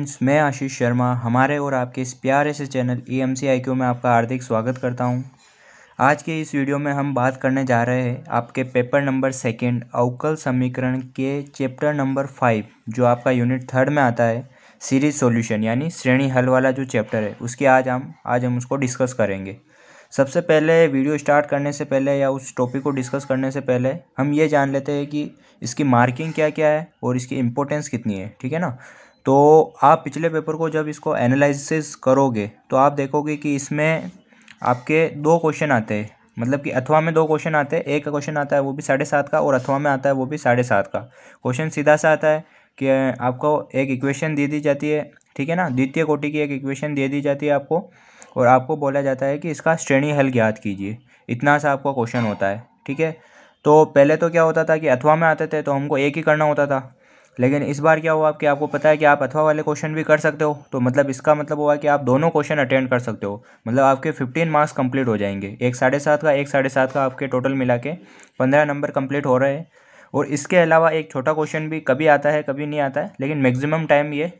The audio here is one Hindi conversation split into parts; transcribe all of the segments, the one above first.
फ्रेंड्स मैं आशीष शर्मा हमारे और आपके इस प्यारे से चैनल ई एम में आपका हार्दिक स्वागत करता हूं। आज के इस वीडियो में हम बात करने जा रहे हैं आपके पेपर नंबर सेकंड अवकल समीकरण के चैप्टर नंबर फाइव जो आपका यूनिट थर्ड में आता है सीरीज सॉल्यूशन यानी श्रेणी हल वाला जो चैप्टर है उसकी आज हम आज हम उसको डिस्कस करेंगे सबसे पहले वीडियो स्टार्ट करने से पहले या उस टॉपिक को डिस्कस करने से पहले हम ये जान लेते हैं कि इसकी मार्किंग क्या क्या है और इसकी इम्पोर्टेंस कितनी है ठीक है ना तो आप पिछले पेपर को जब इसको एनालिसिस करोगे तो आप देखोगे कि इसमें आपके दो क्वेश्चन आते हैं मतलब कि अथवा में दो क्वेश्चन आते हैं एक क्वेश्चन आता है वो भी साढ़े सात का और अथवा में आता है वो भी साढ़े सात का क्वेश्चन सीधा सा आता है कि आपको एक इक्वेशन दे दी जाती है ठीक है ना द्वितीय कोटि की एक इक्वेशन दे दी जाती है आपको और आपको बोला जाता है कि इसका श्रेणी हल ज्ञात कीजिए इतना सा आपका क्वेश्चन होता है ठीक है तो पहले तो क्या होता था कि अथवा में आते थे तो हमको एक ही करना होता था लेकिन इस बार क्या हुआ आपके आपको पता है कि आप अथवा वाले क्वेश्चन भी कर सकते हो तो मतलब इसका मतलब हुआ कि आप दोनों क्वेश्चन अटेंड कर सकते हो मतलब आपके फिफ्टीन मार्क्स कंप्लीट हो जाएंगे एक साढ़े सात का एक साढ़े सात का आपके टोटल मिला के पंद्रह नंबर कंप्लीट हो रहे हैं और इसके अलावा एक छोटा क्वेश्चन भी कभी आता है कभी नहीं आता है लेकिन मैक्सिमम टाइम ये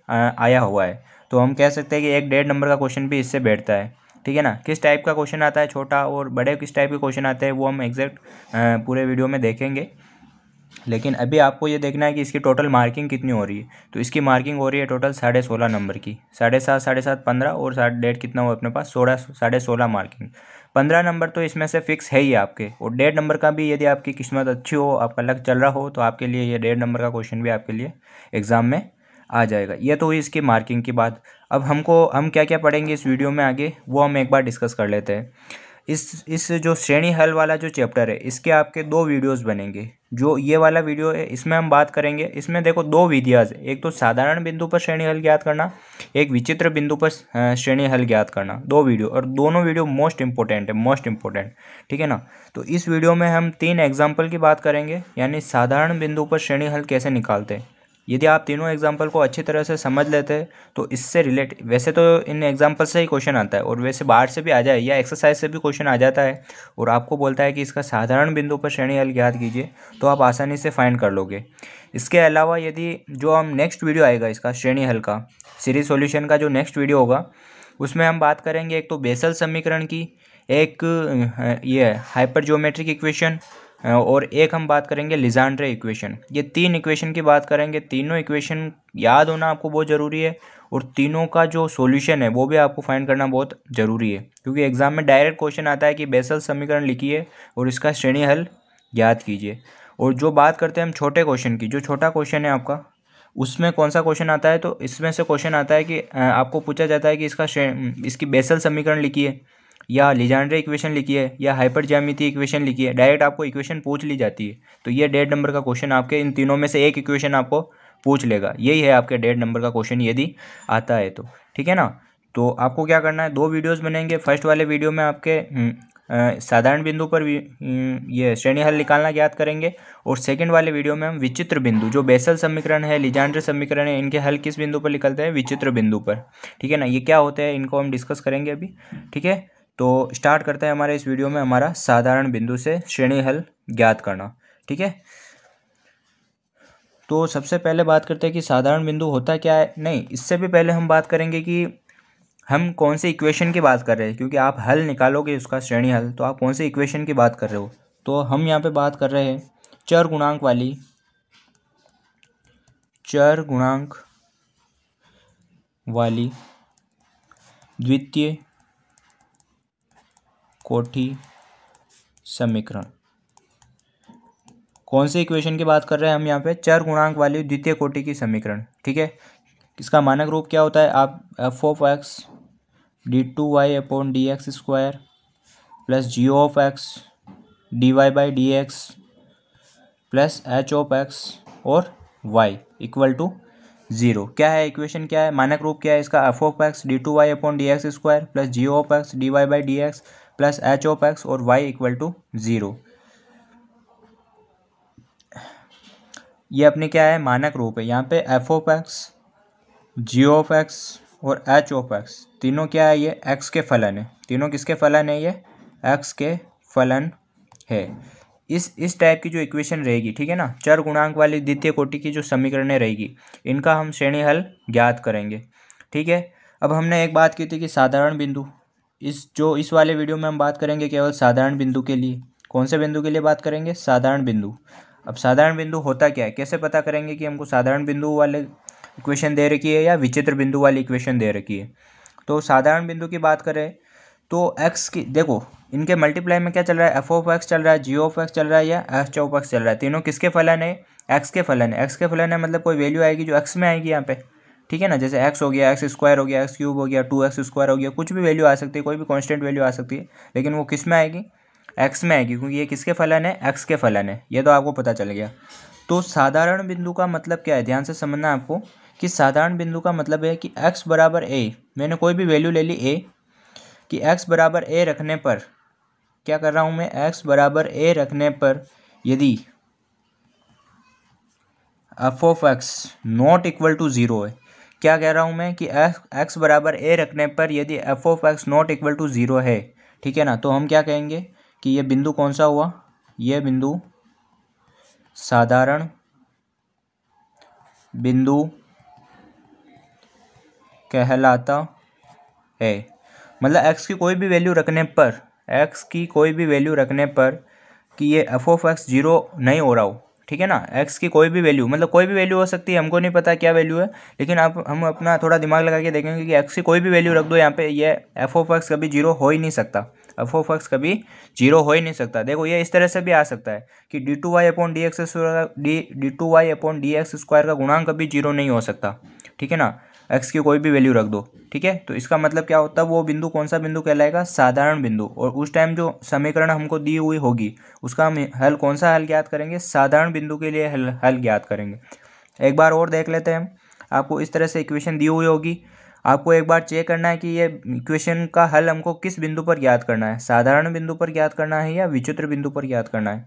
आया हुआ है तो हम कह सकते हैं कि एक डेढ़ नंबर का क्वेश्चन भी इससे बैठता है ठीक है ना किस टाइप का क्वेश्चन आता है छोटा और बड़े किस टाइप के क्वेश्चन आते हैं वो हम एग्जैक्ट पूरे वीडियो में देखेंगे लेकिन अभी आपको ये देखना है कि इसकी टोटल मार्किंग कितनी हो रही है तो इसकी मार्किंग हो रही है टोटल साढ़े सोलह नंबर की साढ़े सात साढ़े सात पंद्रह और साढ़े डेढ़ कितना हो अपने पास सोलह साढ़े सोलह मार्किंग पंद्रह नंबर तो इसमें से फिक्स है ही आपके और डेढ़ नंबर का भी यदि आपकी किस्मत अच्छी हो आपका लग चल रहा हो तो आपके लिए ये डेढ़ नंबर का क्वेश्चन भी आपके लिए एग्ज़ाम में आ जाएगा ये तो हुई इसकी मार्किंग की बात अब हमको हम क्या क्या पढ़ेंगे इस वीडियो में आगे वो हम एक बार डिस्कस कर लेते हैं इस इस जो श्रेणी हल वाला जो चैप्टर है इसके आपके दो वीडियोस बनेंगे जो ये वाला वीडियो है इसमें हम बात करेंगे इसमें देखो दो विधियाज एक तो साधारण बिंदु पर श्रेणी हल ज्ञात करना एक विचित्र बिंदु पर श्रेणी हल ज्ञात करना दो वीडियो और दोनों वीडियो मोस्ट इंपॉर्टेंट है मोस्ट इंपॉर्टेंट ठीक है ना तो इस वीडियो में हम तीन एग्जाम्पल की बात करेंगे यानी साधारण बिंदु पर श्रेणी हल कैसे निकालते हैं यदि आप तीनों एग्जाम्पल को अच्छी तरह से समझ लेते हैं तो इससे रिलेट वैसे तो इन एग्जाम्पल से ही क्वेश्चन आता है और वैसे बाहर से भी आ जाए या एक्सरसाइज से भी क्वेश्चन आ जाता है और आपको बोलता है कि इसका साधारण बिंदु पर श्रेणी हल याद कीजिए तो आप आसानी से फाइंड कर लोगे इसके अलावा यदि जो हम नेक्स्ट वीडियो आएगा इसका श्रेणी हल का सीरीज सोल्यूशन का जो नेक्स्ट वीडियो होगा उसमें हम बात करेंगे एक तो बेसल समीकरण की एक ये हाइपर ज्योमेट्रिक इक्वेशन और एक हम बात करेंगे लिजांड्रे इक्वेशन ये तीन इक्वेशन की बात करेंगे तीनों इक्वेशन याद होना आपको बहुत ज़रूरी है और तीनों का जो सॉल्यूशन है वो भी आपको फाइंड करना बहुत ज़रूरी है क्योंकि एग्ज़ाम में डायरेक्ट क्वेश्चन आता है कि बेसल समीकरण लिखिए और इसका श्रेणी हल याद कीजिए और जो बात करते हैं हम छोटे क्वेश्चन की जो छोटा क्वेश्चन है आपका उसमें कौन सा क्वेश्चन आता है तो इसमें से क्वेश्चन आता है कि आपको पूछा जाता है कि इसका इसकी बेसल समीकरण लिखिए या लिजांड्रे इक्वेशन लिखिए या हाइपर जैमिति इक्वेशन लिखी है डायरेक्ट आपको इक्वेशन पूछ ली जाती है तो ये डेढ़ नंबर का क्वेश्चन आपके इन तीनों में से एक इक्वेशन आपको पूछ लेगा यही है आपके डेढ़ नंबर का क्वेश्चन यदि आता है तो ठीक है ना तो आपको क्या करना है दो वीडियोज़ बनेंगे फर्स्ट वाले वीडियो में आपके हम्म, साधारण बिंदु पर हम्म, ये श्रेणी हल निकालना ज्ञात करेंगे और सेकंड वाले वीडियो में हम विचित्र बिंदु जो बेसल समीकरण है लिजांड्र समीकरण है इनके हल किस बिंदु पर निकलते हैं विचित्र बिंदु पर ठीक है ना ये क्या होते हैं इनको हम डिस्कस करेंगे अभी ठीक है तो स्टार्ट करते हैं हमारे इस वीडियो में हमारा साधारण बिंदु से श्रेणी हल ज्ञात करना ठीक है तो सबसे पहले बात करते हैं कि साधारण बिंदु होता क्या है नहीं इससे भी पहले हम बात करेंगे कि हम कौन से इक्वेशन की बात कर रहे हैं क्योंकि आप हल निकालोगे उसका श्रेणी हल तो आप कौन से इक्वेशन की बात कर रहे हो तो हम यहाँ पे बात कर रहे हैं चर गुणांक वाली चर गुणांक वाली द्वितीय कोठी समीकरण कौन से इक्वेशन की बात कर रहे हैं हम यहाँ पे चार गुणांक वाली द्वितीय कोटि की समीकरण ठीक है इसका मानक रूप क्या होता है आप F of X D two Y upon D x square plus G of X D Y by D x plus H of X और वाई इक्वल टू जीरो क्या है इक्वेशन क्या है मानक रूप क्या है इसका F of X D two Y upon D x square plus G of X D Y by D x plus H of X और वाई इक्वल टू ज़ीरो ये अपने क्या है मानक रूप है यहाँ पे F of X G of X और एच ऑफ एक्स तीनों क्या है ये एक्स के फलन है तीनों किसके फलन है ये एक्स के फलन है इस इस टाइप की जो इक्वेशन रहेगी ठीक है ना चर गुणांक वाली द्वितीय कोटि की जो समीकरण रहेगी इनका हम श्रेणी हल ज्ञात करेंगे ठीक है अब हमने एक बात की थी कि साधारण बिंदु इस जो इस वाले वीडियो में हम बात करेंगे केवल साधारण बिंदु के लिए कौन से बिंदु के लिए बात करेंगे साधारण बिंदु अब साधारण बिंदु होता क्या है कैसे पता करेंगे कि हमको साधारण बिंदु वाले इक्वेशन दे रखी है या विचित्र बिंदु वाली इक्वेशन दे रखी है तो साधारण बिंदु की बात करें तो एक्स की देखो इनके मल्टीप्लाई में क्या चल रहा है एफ ऑफ एक्स चल रहा है जी ऑफ एक्स चल रहा है या एच ऑफ एक्स चल रहा है तीनों किसके फलन है एक्स के फलन है एक्स के फलन है मतलब कोई वैल्यू आएगी जो एक्स में आएगी यहाँ पे ठीक है ना जैसे एक्स हो गया एक्स स्क्वायर हो गया एक्स क्यूब हो गया टू एक्स स्क्वायर हो गया कुछ भी वैल्यू आ सकती है कोई भी कॉन्स्टेंट वैल्यू आ सकती है लेकिन वो किस में आएगी एक्स में आएगी क्योंकि ये किसके फलन है एक्स के फलन है ये तो आपको पता चल गया तो साधारण बिंदु का मतलब क्या है ध्यान से समझना आपको कि साधारण बिंदु का मतलब है कि एक्स बराबर ए मैंने कोई भी वैल्यू ले ली ए कि एक्स बराबर ए रखने पर क्या कर रहा हूँ मैं एक्स बराबर ए रखने पर यदि F of X not equal to zero है क्या कह रहा हूँ मैं कि एक्स बराबर ए रखने पर यदि F of X not equal to zero है ठीक है ना तो हम क्या कहेंगे कि ये बिंदु कौन सा हुआ ये बिंदु साधारण बिंदु कहलाता है मतलब एक्स की कोई भी वैल्यू रखने पर एक्स की कोई भी वैल्यू रखने पर कि ये एफ ऑफ एक्स ज़ीरो नहीं हो रहा हो ठीक है ना एक्स की कोई भी वैल्यू मतलब कोई भी वैल्यू हो सकती है हमको नहीं पता क्या वैल्यू है लेकिन आप हम अपना थोड़ा दिमाग लगा के देखेंगे कि एक्स की कोई भी वैल्यू रख दो यहाँ पे ये एफ ओफ एक्स कभी जीरो हो ही नहीं सकता एफ ओफ एक्स कभी जीरो हो ही नहीं सकता देखो ये इस तरह से भी आ सकता है कि d two Y upon D x d d two Y upon D x square का गुणांक कभी जीरो नहीं हो सकता ठीक है ना एक्स की कोई भी वैल्यू रख दो ठीक है तो इसका मतलब क्या होता है वो बिंदु कौन सा बिंदु कहलाएगा साधारण बिंदु और उस टाइम जो समीकरण हमको दी हुई होगी उसका हम हल कौन सा हल ज्ञात करेंगे साधारण बिंदु के लिए हल हल ज्ञात करेंगे एक बार और देख लेते हैं आपको इस तरह से इक्वेशन दी हुई होगी आपको एक बार चेक करना है कि ये इक्वेशन का हल हमको किस बिंदु पर ज्ञात करना है साधारण बिंदु पर ज्ञात करना है या विचित्र बिंदु पर ज्ञात करना है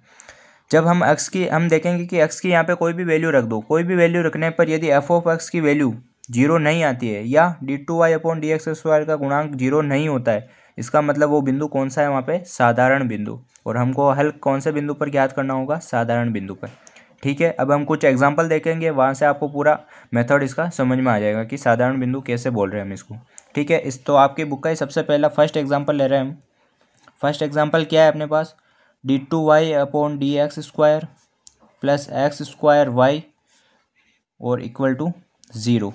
जब हम एक्स की हम देखेंगे कि एक्स की यहाँ पे कोई भी वैल्यू रख दो कोई भी वैल्यू रखने पर यदि एफ ऑफ एक्स की वैल्यू जीरो नहीं आती है या d two Y upon D x square का गुणांक जीरो नहीं होता है इसका मतलब वो बिंदु कौन सा है वहाँ पे साधारण बिंदु और हमको हल कौन से बिंदु पर ज्ञात करना होगा साधारण बिंदु पर ठीक है अब हम कुछ एग्जाम्पल देखेंगे वहाँ से आपको पूरा मेथड इसका समझ में आ जाएगा कि साधारण बिंदु कैसे बोल रहे हैं हम इसको ठीक है इस तो आपकी बुक का ही सबसे पहला फर्स्ट एग्जाम्पल ले रहे हैं हम फर्स्ट एग्जाम्पल क्या है अपने पास d two Y upon D x square plus x square y और इक्वल टू ज़ीरो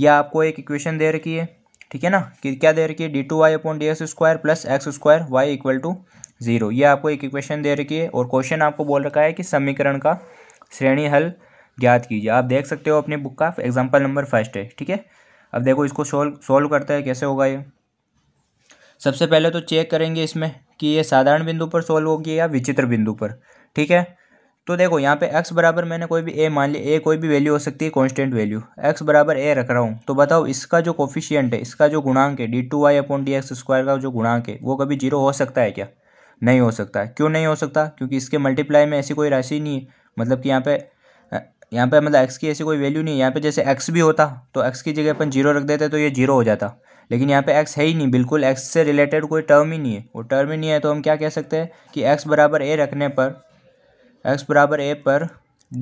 या आपको एक इक्वेशन दे रखी है ठीक है ना कि क्या दे रखी है d two Y upon D x square plus x square y equal to zero ये आपको एक इक्वेशन दे रखी है और क्वेश्चन आपको बोल रखा है कि समीकरण का श्रेणी हल ज्ञात कीजिए आप देख सकते हो अपनी बुक का एग्जाम्पल नंबर फर्स्ट है ठीक है अब देखो इसको सोल्व सोल्व करता है कैसे होगा ये सबसे पहले तो चेक करेंगे इसमें कि ये साधारण बिंदु पर सोल्व होगी या विचित्र बिंदु पर ठीक है तो देखो यहाँ पे x बराबर मैंने कोई भी a मान लिया a कोई भी वैल्यू हो सकती है कांस्टेंट वैल्यू x बराबर a रख रहा हूँ तो बताओ इसका जो कोफिशियंट है इसका जो गुणांक है d two Y upon D x square का जो गुणांक है वो कभी जीरो हो सकता है क्या नहीं हो सकता है क्यों नहीं हो सकता क्योंकि इसके मल्टीप्लाई में ऐसी कोई राशि नहीं है मतलब कि यहाँ पे यहाँ पे मतलब एक्स की ऐसी कोई वैल्यू नहीं है यहाँ पे जैसे एक्स भी होता तो एक्स की जगह अपन जीरो रख देते तो ये जीरो हो जाता लेकिन यहाँ पे एक्स है ही नहीं बिल्कुल एक्स से रिलेटेड कोई टर्म ही नहीं है वो टर्म ही नहीं है तो हम क्या कह सकते हैं कि एक्स बराबर ए रखने पर एक्स बराबर ए पर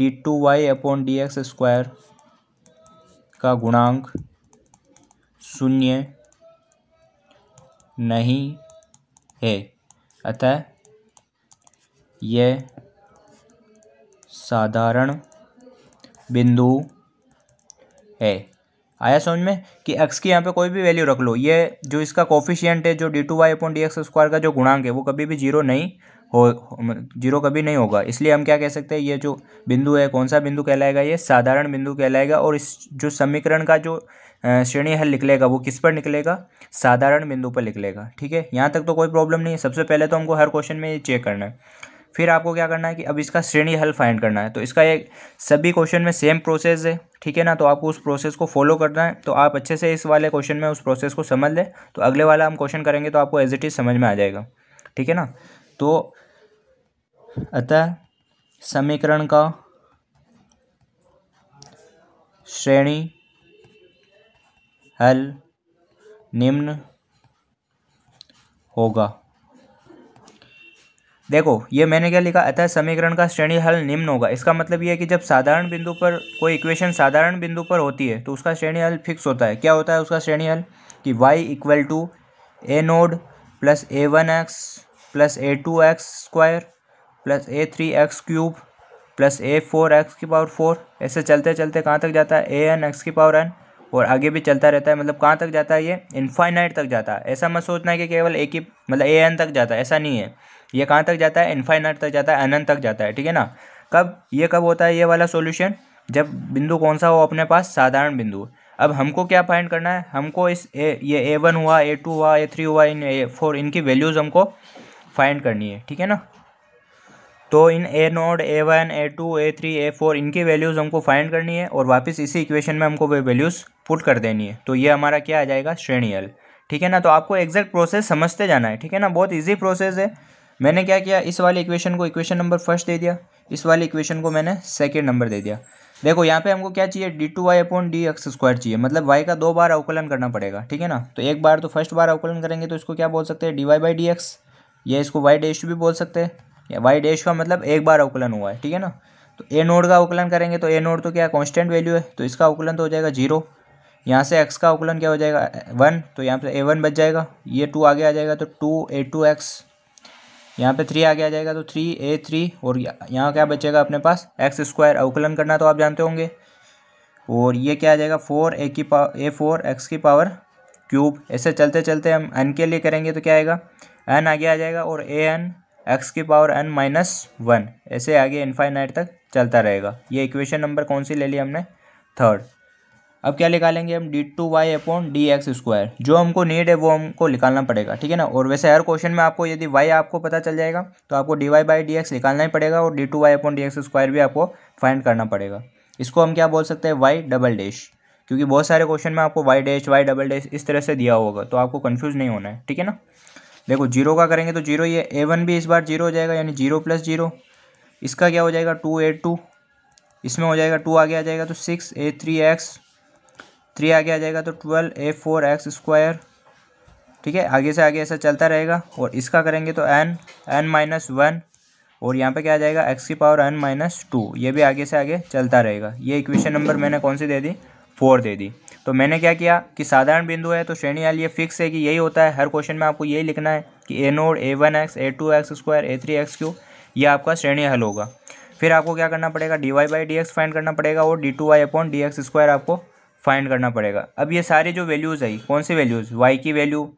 d two Y upon D x square का गुणांक शून्य नहीं है अतः यह साधारण बिंदु है आया समझ में कि x की यहाँ पे कोई भी वैल्यू रख लो ये जो इसका कोफिशियंट है जो d two Y upon D x square का जो गुणांक है वो कभी भी जीरो नहीं हो जीरो कभी नहीं होगा इसलिए हम क्या कह सकते हैं ये जो बिंदु है कौन सा बिंदु कहलाएगा ये साधारण बिंदु कहलाएगा और इस जो समीकरण का जो श्रेणी हल निकलेगा वो किस पर निकलेगा साधारण बिंदु पर निकलेगा ठीक है यहाँ तक तो कोई प्रॉब्लम नहीं है सबसे पहले तो हमको हर क्वेश्चन में ये चेक करना है फिर आपको क्या करना है कि अब इसका श्रेणी हल फाइंड करना है तो इसका एक सभी क्वेश्चन में सेम प्रोसेस है ठीक है ना तो आपको उस प्रोसेस को फॉलो करना है तो आप अच्छे से इस वाले क्वेश्चन में उस प्रोसेस को समझ लें तो अगले वाला हम क्वेश्चन करेंगे तो आपको एज इट इज़ समझ में आ जाएगा ठीक है ना तो अतः समीकरण का श्रेणी हल निम्न होगा देखो ये मैंने क्या लिखा अतः समीकरण का श्रेणी हल निम्न होगा इसका मतलब ये है कि जब साधारण बिंदु पर कोई इक्वेशन साधारण बिंदु पर होती है तो उसका श्रेणी हल फिक्स होता है क्या होता है उसका श्रेणी हल कि y equal to a node plus a one x plus a two x square plus a three x cube plus a four x की पावर फोर ऐसे चलते चलते कहाँ तक जाता है ए एन एक्स की पावर एन और आगे भी चलता रहता है मतलब कहाँ तक जाता है ये इन्फाइनाइट तक जाता है ऐसा मत सोचना है कि केवल एक ही मतलब ए एन तक जाता है ऐसा नहीं है ये कहाँ तक जाता है इन्फाइनाइट तक जाता है अनंत तक जाता है ठीक है ना कब ये कब होता है ये वाला सोल्यूशन जब बिंदु कौन सा हो अपने पास साधारण बिंदु अब हमको क्या फाइंड करना है हमको इस ए ये ए वन हुआ ए टू हुआ ए थ्री हुआ इन ए फोर इनकी वैल्यूज़ हमको फाइंड करनी है ठीक है ना तो इन a naught a one a two a three a four इनकी वैल्यूज़ हमको फाइंड करनी है और वापस इसी इक्वेशन में हमको वे वैल्यूज़ पुट कर देनी है तो ये हमारा क्या आ जाएगा श्रेणी ठीक है ना तो आपको एग्जैक्ट प्रोसेस समझते जाना है ठीक है ना बहुत ईजी प्रोसेस है मैंने क्या किया इस वाले इक्वेशन को इक्वेशन नंबर फर्स्ट दे दिया इस वाले इक्वेशन को मैंने सेकेंड नंबर दे दिया देखो यहाँ पे हमको क्या चाहिए d two Y upon D x square चाहिए मतलब वाई का दो बार अवकलन करना पड़ेगा ठीक है ना तो एक बार तो फर्स्ट बार अवकलन करेंगे तो इसको क्या बोल सकते हैं d Y by D x या इसको वाई डेश भी बोल सकते हैं वाई डैश का मतलब एक बार अवकलन हुआ है ठीक है ना तो ए नोड का अवकलन करेंगे तो ए नोड तो क्या कांस्टेंट वैल्यू है तो इसका अवकलन तो हो जाएगा जीरो यहाँ से एक्स का अवकलन क्या हो जाएगा वन तो यहाँ पे ए वन बच जाएगा ये टू आगे आ जाएगा तो टू ए टू एक्स यहाँ पे थ्री आगे आ जाएगा तो थ्री ए थ्री और यहाँ क्या बचेगा अपने पास एक्स स्क्वायर अवकलन करना तो आप जानते होंगे और ये क्या आ जाएगा फोर ए की पावर ए फोर एक्स की पावर क्यूब ऐसे चलते चलते हम एन के लिए करेंगे तो क्या आएगा एन आगे आ जाएगा और ए एन एक्स की पावर एन माइनस वन ऐसे आगे इनफाइनाइट तक चलता रहेगा ये इक्वेशन नंबर कौन सी ले ली हमने थर्ड अब क्या निकालेंगे हम d two Y upon D x square जो हमको नीड है वो हमको निकालना पड़ेगा ठीक है ना और वैसे हर क्वेश्चन में आपको यदि वाई आपको पता चल जाएगा तो आपको d Y by D x निकालना ही पड़ेगा और d two Y upon D x square भी आपको फाइंड करना पड़ेगा इसको हम क्या बोल सकते हैं वाई डबल डैश क्योंकि बहुत सारे क्वेश्चन में आपको y dash y double dash इस तरह से दिया होगा तो आपको कन्फ्यूज़ नहीं होना है ठीक है ना देखो जीरो का करेंगे तो जीरो ये ए वन भी इस बार जीरो हो जाएगा यानी जीरो प्लस जीरो इसका क्या हो जाएगा टू ए टू इसमें हो जाएगा टू आगे आ जाएगा तो six a three x three आगे आ जाएगा तो twelve a four x square ठीक है आगे से आगे ऐसा चलता रहेगा और इसका करेंगे तो एन एन माइनस वन और यहाँ पे क्या आ जाएगा एक्स की पावर एन माइनस टू ये भी आगे से आगे चलता रहेगा ये इक्वेशन नंबर मैंने कौन सी दे दी फोर दे दी तो मैंने क्या किया कि साधारण बिंदु है तो श्रेणी आलिए ये फिक्स है कि यही होता है हर क्वेश्चन में आपको यही लिखना है कि a naught a one x a two x square a three x cube ये आपका श्रेणी हल होगा फिर आपको क्या करना पड़ेगा d Y by D x find करना पड़ेगा और d two Y upon D x square आपको फाइंड करना पड़ेगा अब ये सारे जो वैल्यूज़ आई कौन सी वैल्यूज़ वाई की value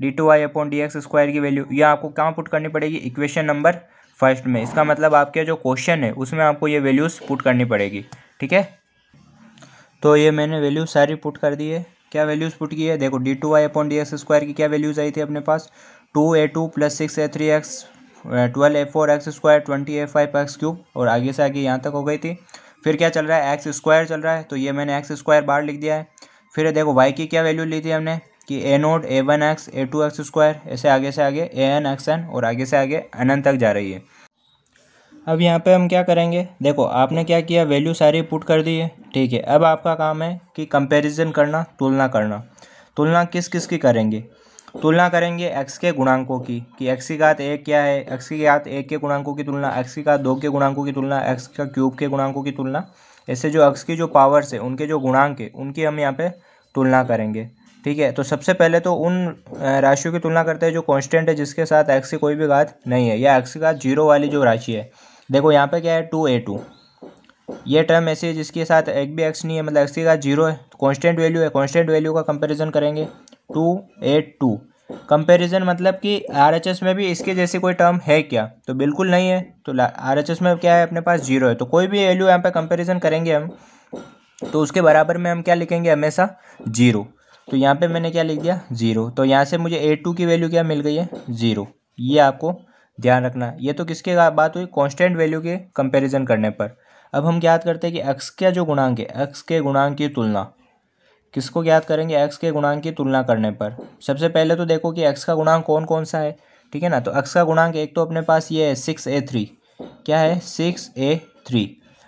d two Y upon D x square की वैल्यू ये आपको कहाँ पुट करनी पड़ेगी इक्वेशन नंबर फर्स्ट में इसका मतलब आपके जो क्वेश्चन है उसमें आपको ये वैल्यूज़ पुट करनी पड़ेगी ठीक है तो ये मैंने वैल्यू सारी पुट कर दी है क्या वैल्यूज़ पुट की है देखो d two Y upon D x square की क्या वैल्यूज़ आई थी अपने पास two a two plus six a three x twelve a four x square twenty a five x cube और आगे से आगे यहाँ तक हो गई थी फिर क्या चल रहा है एक्स स्क्वायर चल रहा है तो ये मैंने एक्स स्क्वायर बाहर लिख दिया है फिर देखो वाई की क्या वैल्यू ली थी हमने कि a naught a one x a two x square ऐसे आगे से आगे ए एन एक्स एन और आगे से आगे अनंत तक जा रही है अब यहाँ पे हम क्या करेंगे देखो आपने क्या किया वैल्यू सारी पुट कर दी है ठीक है अब आपका काम है कि कंपैरिजन करना तुलना करना तुलना किस किस की करेंगे तुलना करेंगे एक्स के गुणांकों की कि एक्स की घात एक क्या है एक्स की घात एक के गुणांकों की तुलना एक्स की घात दो के गुणांकों की तुलना एक्स का क्यूब के गुणांकों की तुलना ऐसे जो एक्स की जो पावर्स है उनके जो गुणांक है उनकी हम यहाँ पर तुलना करेंगे ठीक है तो सबसे पहले तो उन राशियों की तुलना करते हैं जो कांस्टेंट है जिसके साथ एक्स की कोई भी घात नहीं है या एक्स की घात जीरो वाली जो राशि है देखो यहाँ पे क्या है टू ए टू ये टर्म ऐसे है जिसके साथ एक भी एक्स नहीं है मतलब एक्स के साथ जीरो है कॉन्स्टेंट तो वैल्यू है कॉन्स्टेंट वैल्यू का कंपेरिज़न करेंगे टू ए टू कंपेरिज़न मतलब कि एस में भी इसके जैसे कोई टर्म है क्या तो बिल्कुल नहीं है तो एस में क्या है अपने पास जीरो है तो कोई भी वैल्यू यहाँ पर कंपेरिजन करेंगे हम तो उसके बराबर में हम क्या लिखेंगे हमेशा जीरो तो यहाँ पे मैंने क्या लिख दिया जीरो तो यहाँ से मुझे ए टू की वैल्यू क्या मिल गई है जीरो ये आपको ध्यान रखना ये तो किसके बात हुई कॉन्स्टेंट वैल्यू के कंपेरिजन करने पर अब हम याद करते हैं कि एक्स का जो गुणांक है एक्स के गुणांक की तुलना किसको याद करेंगे एक्स के गुणांक की तुलना करने पर सबसे पहले तो देखो कि एक्स का गुणांक कौन कौन सा है ठीक है ना तो एक्स का गुणांक एक तो अपने पास ये है सिक्स ए थ्री क्या है सिक्स ए थ्री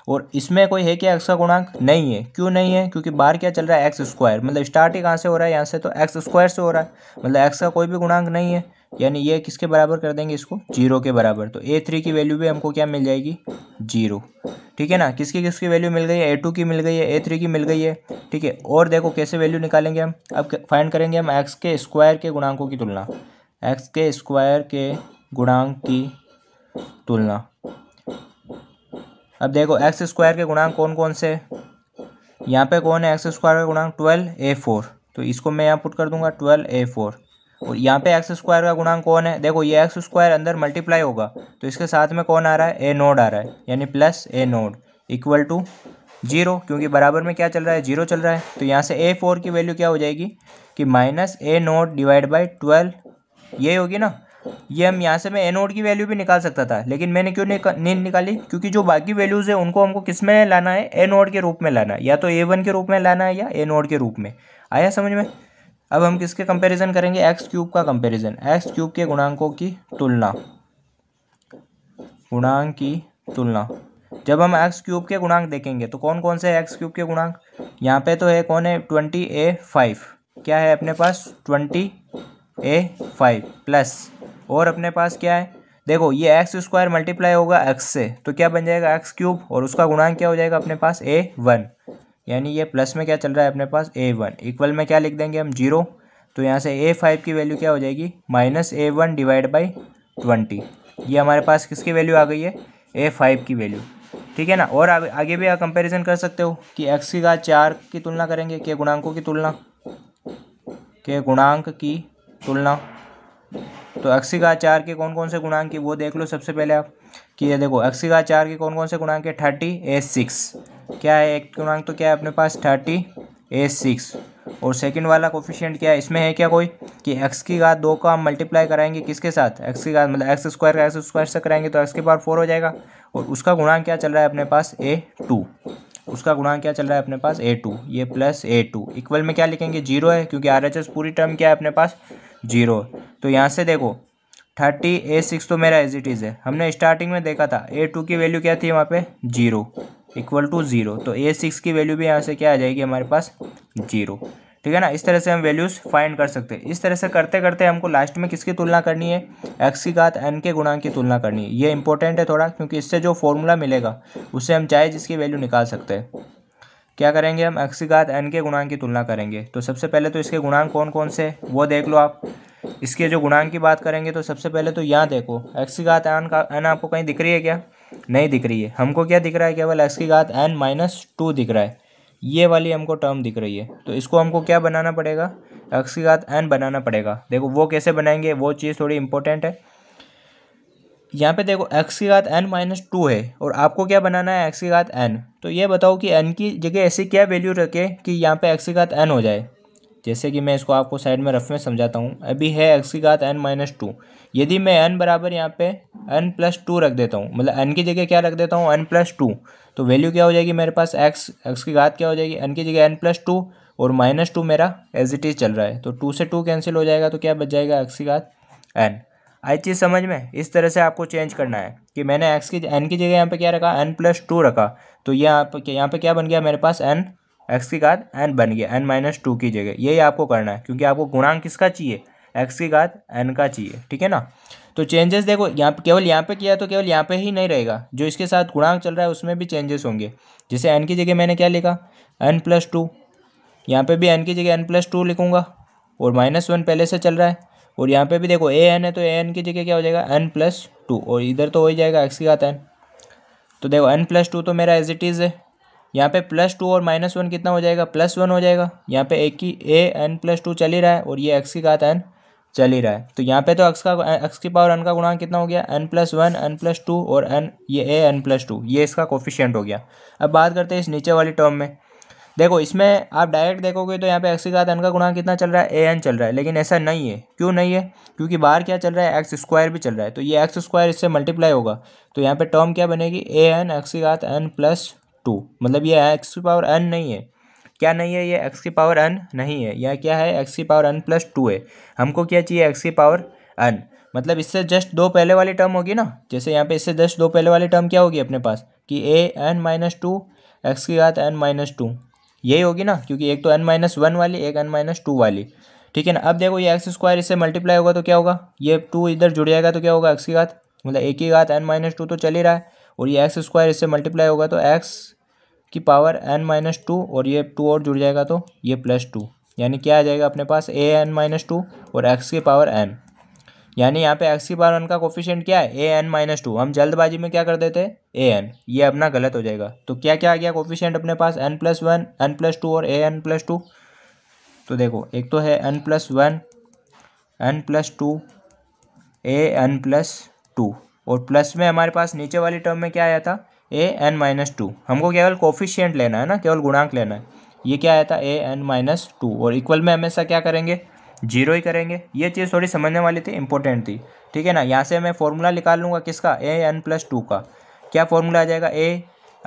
और इसमें कोई है क्या एक्स का गुणांक नहीं है क्यों नहीं है क्योंकि बाहर क्या चल रहा है एक्स स्क्वायर मतलब स्टार्ट ही कहाँ से हो रहा है यहाँ से तो एक्स स्क्वायर से हो रहा है मतलब एक्स का कोई भी गुणांक नहीं है यानी ये किसके बराबर कर देंगे इसको जीरो के बराबर तो ए थ्री की वैल्यू भी हमको क्या मिल जाएगी जीरो ठीक है ना किसकी किसकी वैल्यू मिल गई है ए टू की मिल गई है ए थ्री की मिल गई है ठीक है और देखो कैसे वैल्यू निकालेंगे हम अब फाइंड करेंगे हम एक्स के स्क्वायर के गुणांकों की तुलना एक्स के स्क्वायर के गुणांक की तुलना अब देखो एक्स स्क्वायर के गुणांक कौन कौन से यहाँ पे कौन है एक्स स्क्वायर का गुणांक ट्वेल्व ए फोर तो इसको मैं यहाँ पुट कर दूंगा ट्वेल्व ए फोर और यहाँ पे एक्स स्क्वायर का गुणांक कौन है देखो ये एक्स स्क्वायर अंदर मल्टीप्लाई होगा तो इसके साथ में कौन आ रहा है ए नोड आ रहा है यानी plus a naught equal to zero क्योंकि बराबर में क्या चल रहा है जीरो चल रहा है तो यहाँ से ए फोर की वैल्यू क्या हो जाएगी कि minus a naught divide by twelve ये होगी ना ये हम यहाँ से मैं ए नोड की वैल्यू भी निकाल सकता था लेकिन मैंने क्यों निका, नहीं निकाली क्योंकि जो बाकी वैल्यूज़ है उनको हमको किस में लाना है ए नोड के रूप में लाना है या तो ए वन के रूप में लाना है या ए नोड के रूप में आया समझ में अब हम किसके कंपैरिजन करेंगे एक्स क्यूब का कंपैरिजन एक्स क्यूब के गुणांकों की तुलना गुणांक की तुलना जब हम एक्स क्यूब के गुणांक देखेंगे तो कौन कौन से एक्स क्यूब के गुणांक यहाँ पे तो है कौन है ट्वेंटी ए फाइव क्या है अपने पास ट्वेंटी ए फाइव प्लस और अपने पास क्या है देखो ये एक्स स्क्वायर मल्टीप्लाई होगा एक्स से तो क्या बन जाएगा एक्स क्यूब और उसका गुणांक क्या हो जाएगा अपने पास ए वन यानी ये प्लस में क्या चल रहा है अपने पास ए वन इक्वल में क्या लिख देंगे हम जीरो तो यहाँ से ए फाइव की वैल्यू क्या हो जाएगी minus a one divide by twenty ये हमारे पास किसकी वैल्यू आ गई है ए फाइव की वैल्यू ठीक है ना और आगे, आगे भी आप कंपेरिजन कर सकते हो कि एक्स की घात चार की तुलना करेंगे के गुणांकों की तुलना के गुणांक की तुलना तो एक्स की घात चार के कौन कौन से गुणांक की वो देख लो सबसे पहले आप कि ये देखो एक्स की घात चार के कौन कौन से गुणांक है थर्टी ए सिक्स क्या है एक पूर्णांक तो क्या है अपने पास थर्टी ए सिक्स और सेकंड वाला कोफिशियंट क्या है इसमें है क्या कोई कि एक्स की घात दो का हम मल्टीप्लाई कराएंगे किसके साथ एक्स की घात मतलब एक्स स्क्वायर का एक्स स्क्वायर से कराएंगे तो एक्स के पावर फोर हो जाएगा और उसका गुणांक क्या चल रहा है अपने पास ए टू उसका गुणांक क्या चल रहा है अपने पास ए टू ये प्लस ए टू इक्वल में क्या लिखेंगे जीरो है क्योंकि आर एच एस पूरी टर्म क्या है अपने पास जीरो तो यहाँ से देखो थर्टी ए सिक्स तो मेरा एज इट इज़ है हमने स्टार्टिंग में देखा था ए टू की वैल्यू क्या थी वहाँ पे जीरो इक्वल टू ज़ीरो तो ए सिक्स की वैल्यू भी यहाँ से क्या आ जाएगी हमारे पास जीरो ठीक है ना इस तरह से हम वैल्यूज़ फाइंड कर सकते हैं इस तरह से करते करते हमको लास्ट में किसकी तुलना करनी है एक्स की घात एन के गुणांक की तुलना करनी है ये इंपॉर्टेंट है थोड़ा क्योंकि इससे जो फॉर्मूला मिलेगा उससे हम चाहे जिसकी वैल्यू निकाल सकते हैं क्या करेंगे हम एक्स की घात एन के गुणांक की तुलना करेंगे तो सबसे पहले तो इसके गुणांक कौन कौन से वो देख लो आप इसके जो गुणांक की बात करेंगे तो सबसे पहले तो यहाँ देखो एक्स की घात एन का एन आपको कहीं दिख रही है क्या नहीं दिख रही है हमको क्या दिख रहा है केवल एक्स की घात एन माइनस टू दिख रहा है ये वाली हमको टर्म दिख रही है तो इसको हमको क्या बनाना पड़ेगा एक्स की घात एन बनाना पड़ेगा देखो वो कैसे बनाएंगे वो चीज़ थोड़ी इंपॉर्टेंट है यहाँ पे देखो x की घात n माइनस टू है और आपको क्या बनाना है x की घात n तो ये बताओ कि n की जगह ऐसी क्या वैल्यू रखे कि यहाँ पे x की घात n हो जाए जैसे कि मैं इसको आपको साइड में रफ में समझाता हूँ अभी है x की घात n माइनस टू यदि मैं n बराबर यहाँ पे n प्लस टू रख देता हूँ मतलब n की जगह क्या रख देता हूँ n प्लस टू तो वैल्यू क्या हो जाएगी मेरे पास x x की घात क्या हो जाएगी n की जगह n प्लस टू और माइनस टू मेरा एज इट इज़ चल रहा है तो टू से टू कैंसिल हो जाएगा तो क्या बच जाएगा एक्स की घात एन आई चीज़ समझ में इस तरह से आपको चेंज करना है कि मैंने एक्स की एन की जगह यहाँ पे क्या रखा एन प्लस टू रखा तो ये आप यहाँ पे क्या बन गया मेरे पास एन एक्स की घात एन बन गया एन माइनस टू की जगह यही आपको करना है क्योंकि आपको गुणांक किसका चाहिए एक्स की घात एन का चाहिए ठीक है ना तो चेंजेस देखो यहाँ केवल यहाँ पे किया तो केवल यहाँ पे ही नहीं रहेगा जो इसके साथ गुणांक चल रहा है उसमें भी चेंजेस होंगे जैसे एन की जगह मैंने क्या लिखा एन प्लस टू यहाँ पर भी एन की जगह एन प्लस टू लिखूँगा और माइनस वन पहले से चल रहा है और यहाँ पे भी देखो ए एन है तो ए एन की जगह क्या हो जाएगा एन प्लस टू और इधर तो हो ही जाएगा एक्स की घात एन तो देखो एन प्लस टू तो मेरा एज इट इज़ है यहाँ पे प्लस टू और माइनस वन कितना हो जाएगा प्लस वन हो जाएगा यहाँ पे एक की ए एन प्लस टू चल ही रहा है और ये एक्स की घात एन चल ही रहा है तो यहाँ पे तो एक्स का एक्स की पावर एन का गुणांक कितना हो गया n plus one n plus two और एन ये ए एन प्लस टू ये इसका कोफिशियंट हो गया अब बात करते हैं इस नीचे वाली टर्म में देखो इसमें आप डायरेक्ट देखोगे तो यहाँ पे एक्स के साथ एन का गुणा कितना चल रहा है ए एन चल रहा है लेकिन ऐसा नहीं है क्यों नहीं है क्योंकि बाहर क्या चल रहा है एक्स स्क्वायर भी चल रहा है तो ये एक्स स्क्वायर इससे मल्टीप्लाई होगा तो यहाँ पे टर्म क्या बनेगी ए एन एक्स की घात एन प्लस टू मतलब ये एक्स की पावर एन नहीं है क्या नहीं है ये एक्स की पावर एन नहीं है यह क्या है एक्स की पावर एन प्लस टू है हमको क्या चाहिए एक्स की पावर एन मतलब इससे जस्ट दो पहले वाली टर्म होगी ना जैसे यहाँ पे इससे जस्ट दो पहले वाली टर्म क्या होगी अपने पास कि a n minus two x की घात एन माइनस टू यही होगी ना क्योंकि एक तो एन माइनस वन वाली एक एन माइनस टू वाली ठीक है ना अब देखो ये एक्स स्क्वायर इससे मल्टीप्लाई होगा तो क्या होगा ये टू इधर जुड़ जाएगा तो क्या होगा एक्स की घात मतलब एक ही घात एन माइनस टू तो चल ही रहा है और ये एक्स स्क्वायर इससे मल्टीप्लाई होगा तो एक्स की पावर एन माइनस टू और ये टू और जुड़ जाएगा तो ये प्लस टू यानी क्या आ जाएगा अपने पास ए एन माइनस टू और एक्स की पावर एन यानी यहाँ पे एक्स की पावर वन का कोफिशियंट क्या है ए एन माइनस टू हम जल्दबाजी में क्या कर देते हैं ए एन ये अपना गलत हो जाएगा तो क्या क्या आ गया कोफिशियंट अपने पास n plus one n plus two और ए एन प्लस टू तो देखो एक तो है n plus one n plus two a n plus two और प्लस में हमारे पास नीचे वाली टर्म में क्या आया था ए एन माइनस टू हमको केवल कोफिशियंट लेना है ना केवल गुणांक लेना है ये क्या आया था ए एन माइनस टू और इक्वल में हमेशा क्या करेंगे जीरो ही करेंगे ये चीज़ थोड़ी समझने वाली थी इंपॉर्टेंट थी ठीक है ना यहाँ से मैं फॉर्मूला निकाल लूँगा किसका ए एन प्लस टू का क्या फॉर्मूला आ जाएगा a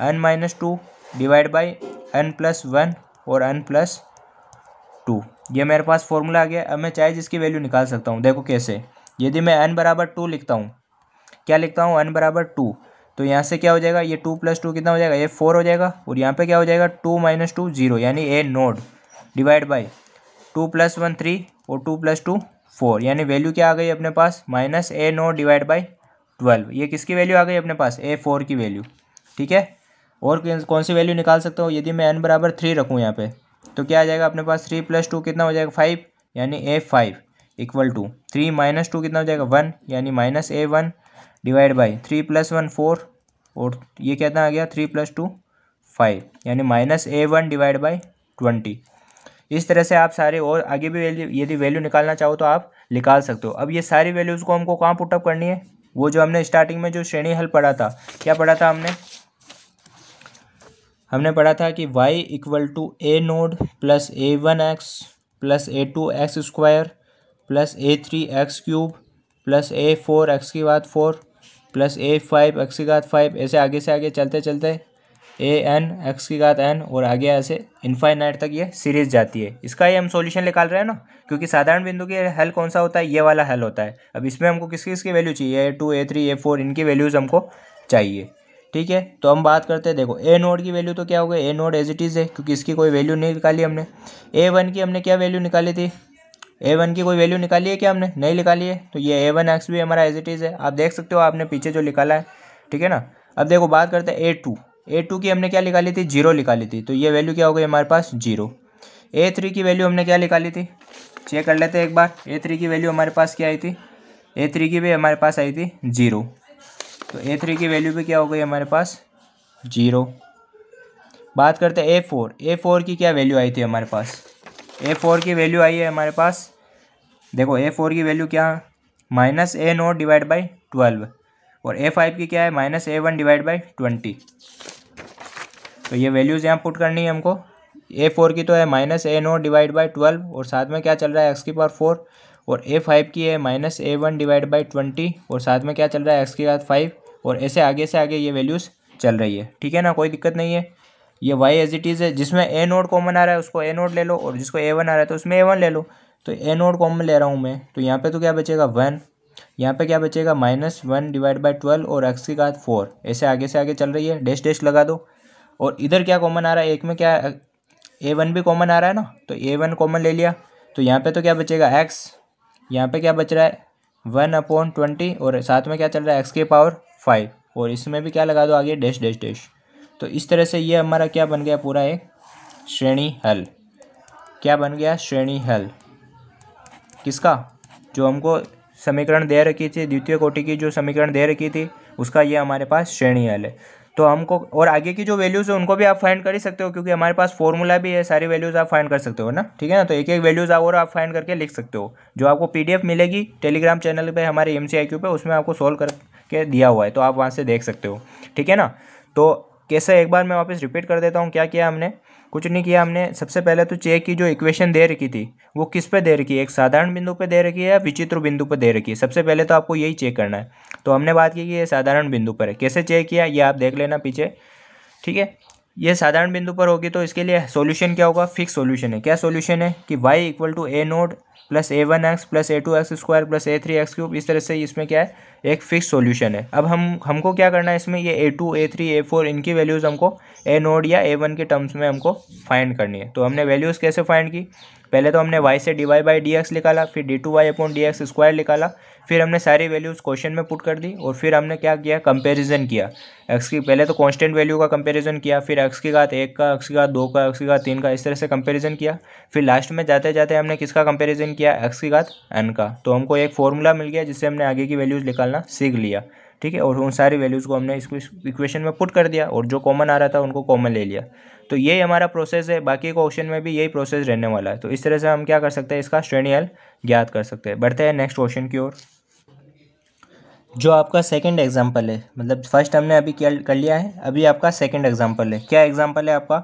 n minus two divide by n plus one और एन प्लस टू ये मेरे पास फॉर्मूला आ गया अब मैं चाहे जिसकी वैल्यू निकाल सकता हूँ देखो कैसे यदि मैं एन बराबर टू लिखता हूँ क्या लिखता हूँ एन बराबर टू तो यहाँ से क्या हो जाएगा ये टू प्लस टू कितना हो जाएगा ये फोर हो जाएगा और यहाँ पे क्या हो जाएगा टू माइनस टू जीरो यानी a naught divide by two plus one three और टू प्लस टू फोर यानी वैल्यू क्या आ गई अपने पास minus a no divide by twelve ये किसकी वैल्यू आ गई अपने पास ए फोर की वैल्यू ठीक है और कौन सी वैल्यू निकाल सकता हूँ यदि मैं एन बराबर थ्री रखूँ यहाँ पे तो क्या आ जाएगा अपने पास थ्री प्लस टू कितना हो जाएगा फाइव यानी a five equal to three minus two कितना हो जाएगा वन यानी minus a one divide by three plus one four और ये कितना आ गया थ्री प्लस टू फाइव यानी minus a one divide by twenty इस तरह से आप सारे और आगे भी वैल्यू यदि वैल्यू निकालना चाहो तो आप निकाल सकते हो अब ये सारी वैल्यूज़ को हमको कहाँ पुटअप करनी है वो जो हमने स्टार्टिंग में जो श्रेणी हल पढ़ा था क्या पढ़ा था हमने हमने पढ़ा था कि y equal to a node plus a one x plus a two x square plus a three x cube plus a four x की बात four plus a five x की बात फाइव ऐसे आगे से आगे चलते चलते ए एन एक्स की घात एन और आगे ऐसे इन्फाइनाइट तक ये सीरीज जाती है इसका ही हम सॉल्यूशन निकाल रहे हैं ना क्योंकि साधारण बिंदु के हल कौन सा होता है ये वाला हल होता है अब इसमें हमको किस किस की वैल्यू चाहिए a two a three a four इनकी वैल्यूज़ हमको चाहिए ठीक है तो हम बात करते हैं देखो ए नोड की वैल्यू तो क्या हो गई a naught as it is है क्योंकि इसकी कोई वैल्यू नहीं निकाली हमने ए वन की हमने क्या वैल्यू निकाली थी ए वन की कोई वैल्यू निकाली है क्या हमने नहीं निकाली है तो ये ए वन एक्स भी हमारा एज इट इज़ है आप देख सकते हो आपने पीछे जो निकाला है ठीक है ना अब देखो बात करते हैं ए टू ए टू की हमने क्या निकाली थी जीरो निकाली थी तो ये वैल्यू क्या हो गई हमारे पास जीरो ए थ्री की वैल्यू हमने क्या निकाली थी चेक कर लेते हैं एक बार ए थ्री की वैल्यू हमारे पास क्या आई थी ए थ्री की भी हमारे पास आई थी जीरो तो ए थ्री की वैल्यू भी क्या हो गई हमारे पास जीरो बात करते हैं ए फोर ए फोर की क्या वैल्यू आई थी हमारे पास ए फोर की वैल्यू आई है हमारे पास देखो ए फोर की वैल्यू क्या minus a note divide by twelve और ए फाइव की क्या है minus a one divide by twenty तो ये वैल्यूज़ यहाँ पुट करनी है हमको ए फोर की तो है minus a no divide by twelve और साथ में क्या चल रहा है एक्स की पावर फोर और ए फाइव की है minus a one divide by twenty और साथ में क्या चल रहा है एक्स की पावर फाइव और ऐसे आगे से आगे ये वैल्यूज़ चल रही है ठीक है ना कोई दिक्कत नहीं है ये वाई एज इट इज़ है जिसमें ए नोड कॉमन आ रहा है उसको ए नोड ले लो और जिसको ए वन आ रहा है तो उसमें ए वन ले लो तो ए नोड कॉमन ले रहा हूँ मैं तो यहाँ पे तो क्या बचेगा वन यहाँ पे क्या बचेगा minus one divide by twelve और एक्स की घात फोर ऐसे आगे से आगे चल रही है डैश डैश लगा दो और इधर क्या कॉमन आ रहा है एक में क्या ए वन भी कॉमन आ रहा है ना तो ए वन कॉमन ले लिया तो यहाँ पे तो क्या बचेगा एक्स यहाँ पे क्या बच रहा है वन अपॉन ट्वेंटी और साथ में क्या चल रहा है एक्स के पावर फाइव और इसमें भी क्या लगा दो आगे डैश डैश डैश तो इस तरह से ये हमारा क्या बन गया पूरा एक श्रेणी हल क्या बन गया श्रेणी हल किसका जो हमको समीकरण दे रखी थी द्वितीय कोटि की जो समीकरण दे रखी थी उसका ये हमारे पास श्रेणी हल है तो हमको और आगे की जो वैल्यूज़ है उनको भी आप फाइंड कर ही सकते हो क्योंकि हमारे पास फॉर्मूला भी है सारी वैल्यूज़ आप फाइंड कर सकते हो ना ठीक है ना तो एक एक वैल्यूज़ आप और आप फाइंड करके लिख सकते हो जो आपको पीडीएफ मिलेगी टेलीग्राम चैनल पे हमारे एम सी पे उसमें आपको सोल्व करके दिया हुआ है तो आप वहाँ से देख सकते हो ठीक है ना तो कैसे एक बार मैं वापस रिपीट कर देता हूँ क्या किया हमने कुछ नहीं किया हमने सबसे पहले तो चेक की जो इक्वेशन दे रखी थी वो किस पे दे रखी है एक साधारण बिंदु पे दे रखी है या विचित्र बिंदु पे दे रखी है सबसे पहले तो आपको यही चेक करना है तो हमने बात की कि ये साधारण बिंदु पर है कैसे चेक किया ये आप देख लेना पीछे ठीक है ये साधारण बिंदु पर होगी तो इसके लिए सोल्यूशन क्या होगा फिक्स सोल्यूशन है क्या सोल्यूशन है कि y equal to a note plus a one x plus a two x square plus a three x cube इस तरह से इसमें क्या है एक फिक्स सॉल्यूशन है अब हम हमको क्या करना है इसमें ये a two a three a four इनकी वैल्यूज़ हमको ए नोड या ए वन के टर्म्स में हमको फाइंड करनी है तो हमने वैल्यूज़ कैसे फाइंड की पहले तो हमने वाई से डी वाई बाई डी निकाला फिर d two Y upon d square निकाला फिर हमने सारी वैल्यूज़ क्वेश्चन में पुट कर दी और फिर हमने क्या किया कंपैरिजन किया एक्स की पहले तो कांस्टेंट वैल्यू का कंपैरिजन किया फिर एक्स की घात एक का एक्स की घात दो का एक्स की घात तीन का इस तरह से कंपैरिजन किया फिर लास्ट में जाते जाते हमने किसका कंपैरिजन किया एक्स की घात एन का तो हमको एक फॉर्मूला मिल गया जिससे हमने आगे की वैल्यूज़ निकालना सीख लिया ठीक है और उन सारी वैल्यूज़ को हमने इस इक्वेशन में पुट कर दिया और जो कॉमन आ रहा था उनको कॉमन ले लिया तो यही हमारा प्रोसेस है बाकी क्वेश्चन में भी यही प्रोसेस रहने वाला है तो इस तरह से हम क्या कर सकते हैं इसका श्रेणी हल ज्ञात कर सकते हैं बढ़ते हैं नेक्स्ट क्वेश्चन की ओर जो आपका सेकंड एग्जाम्पल है मतलब फर्स्ट हमने अभी क्या कर लिया है अभी आपका सेकंड एग्जाम्पल है क्या एग्जाम्पल है आपका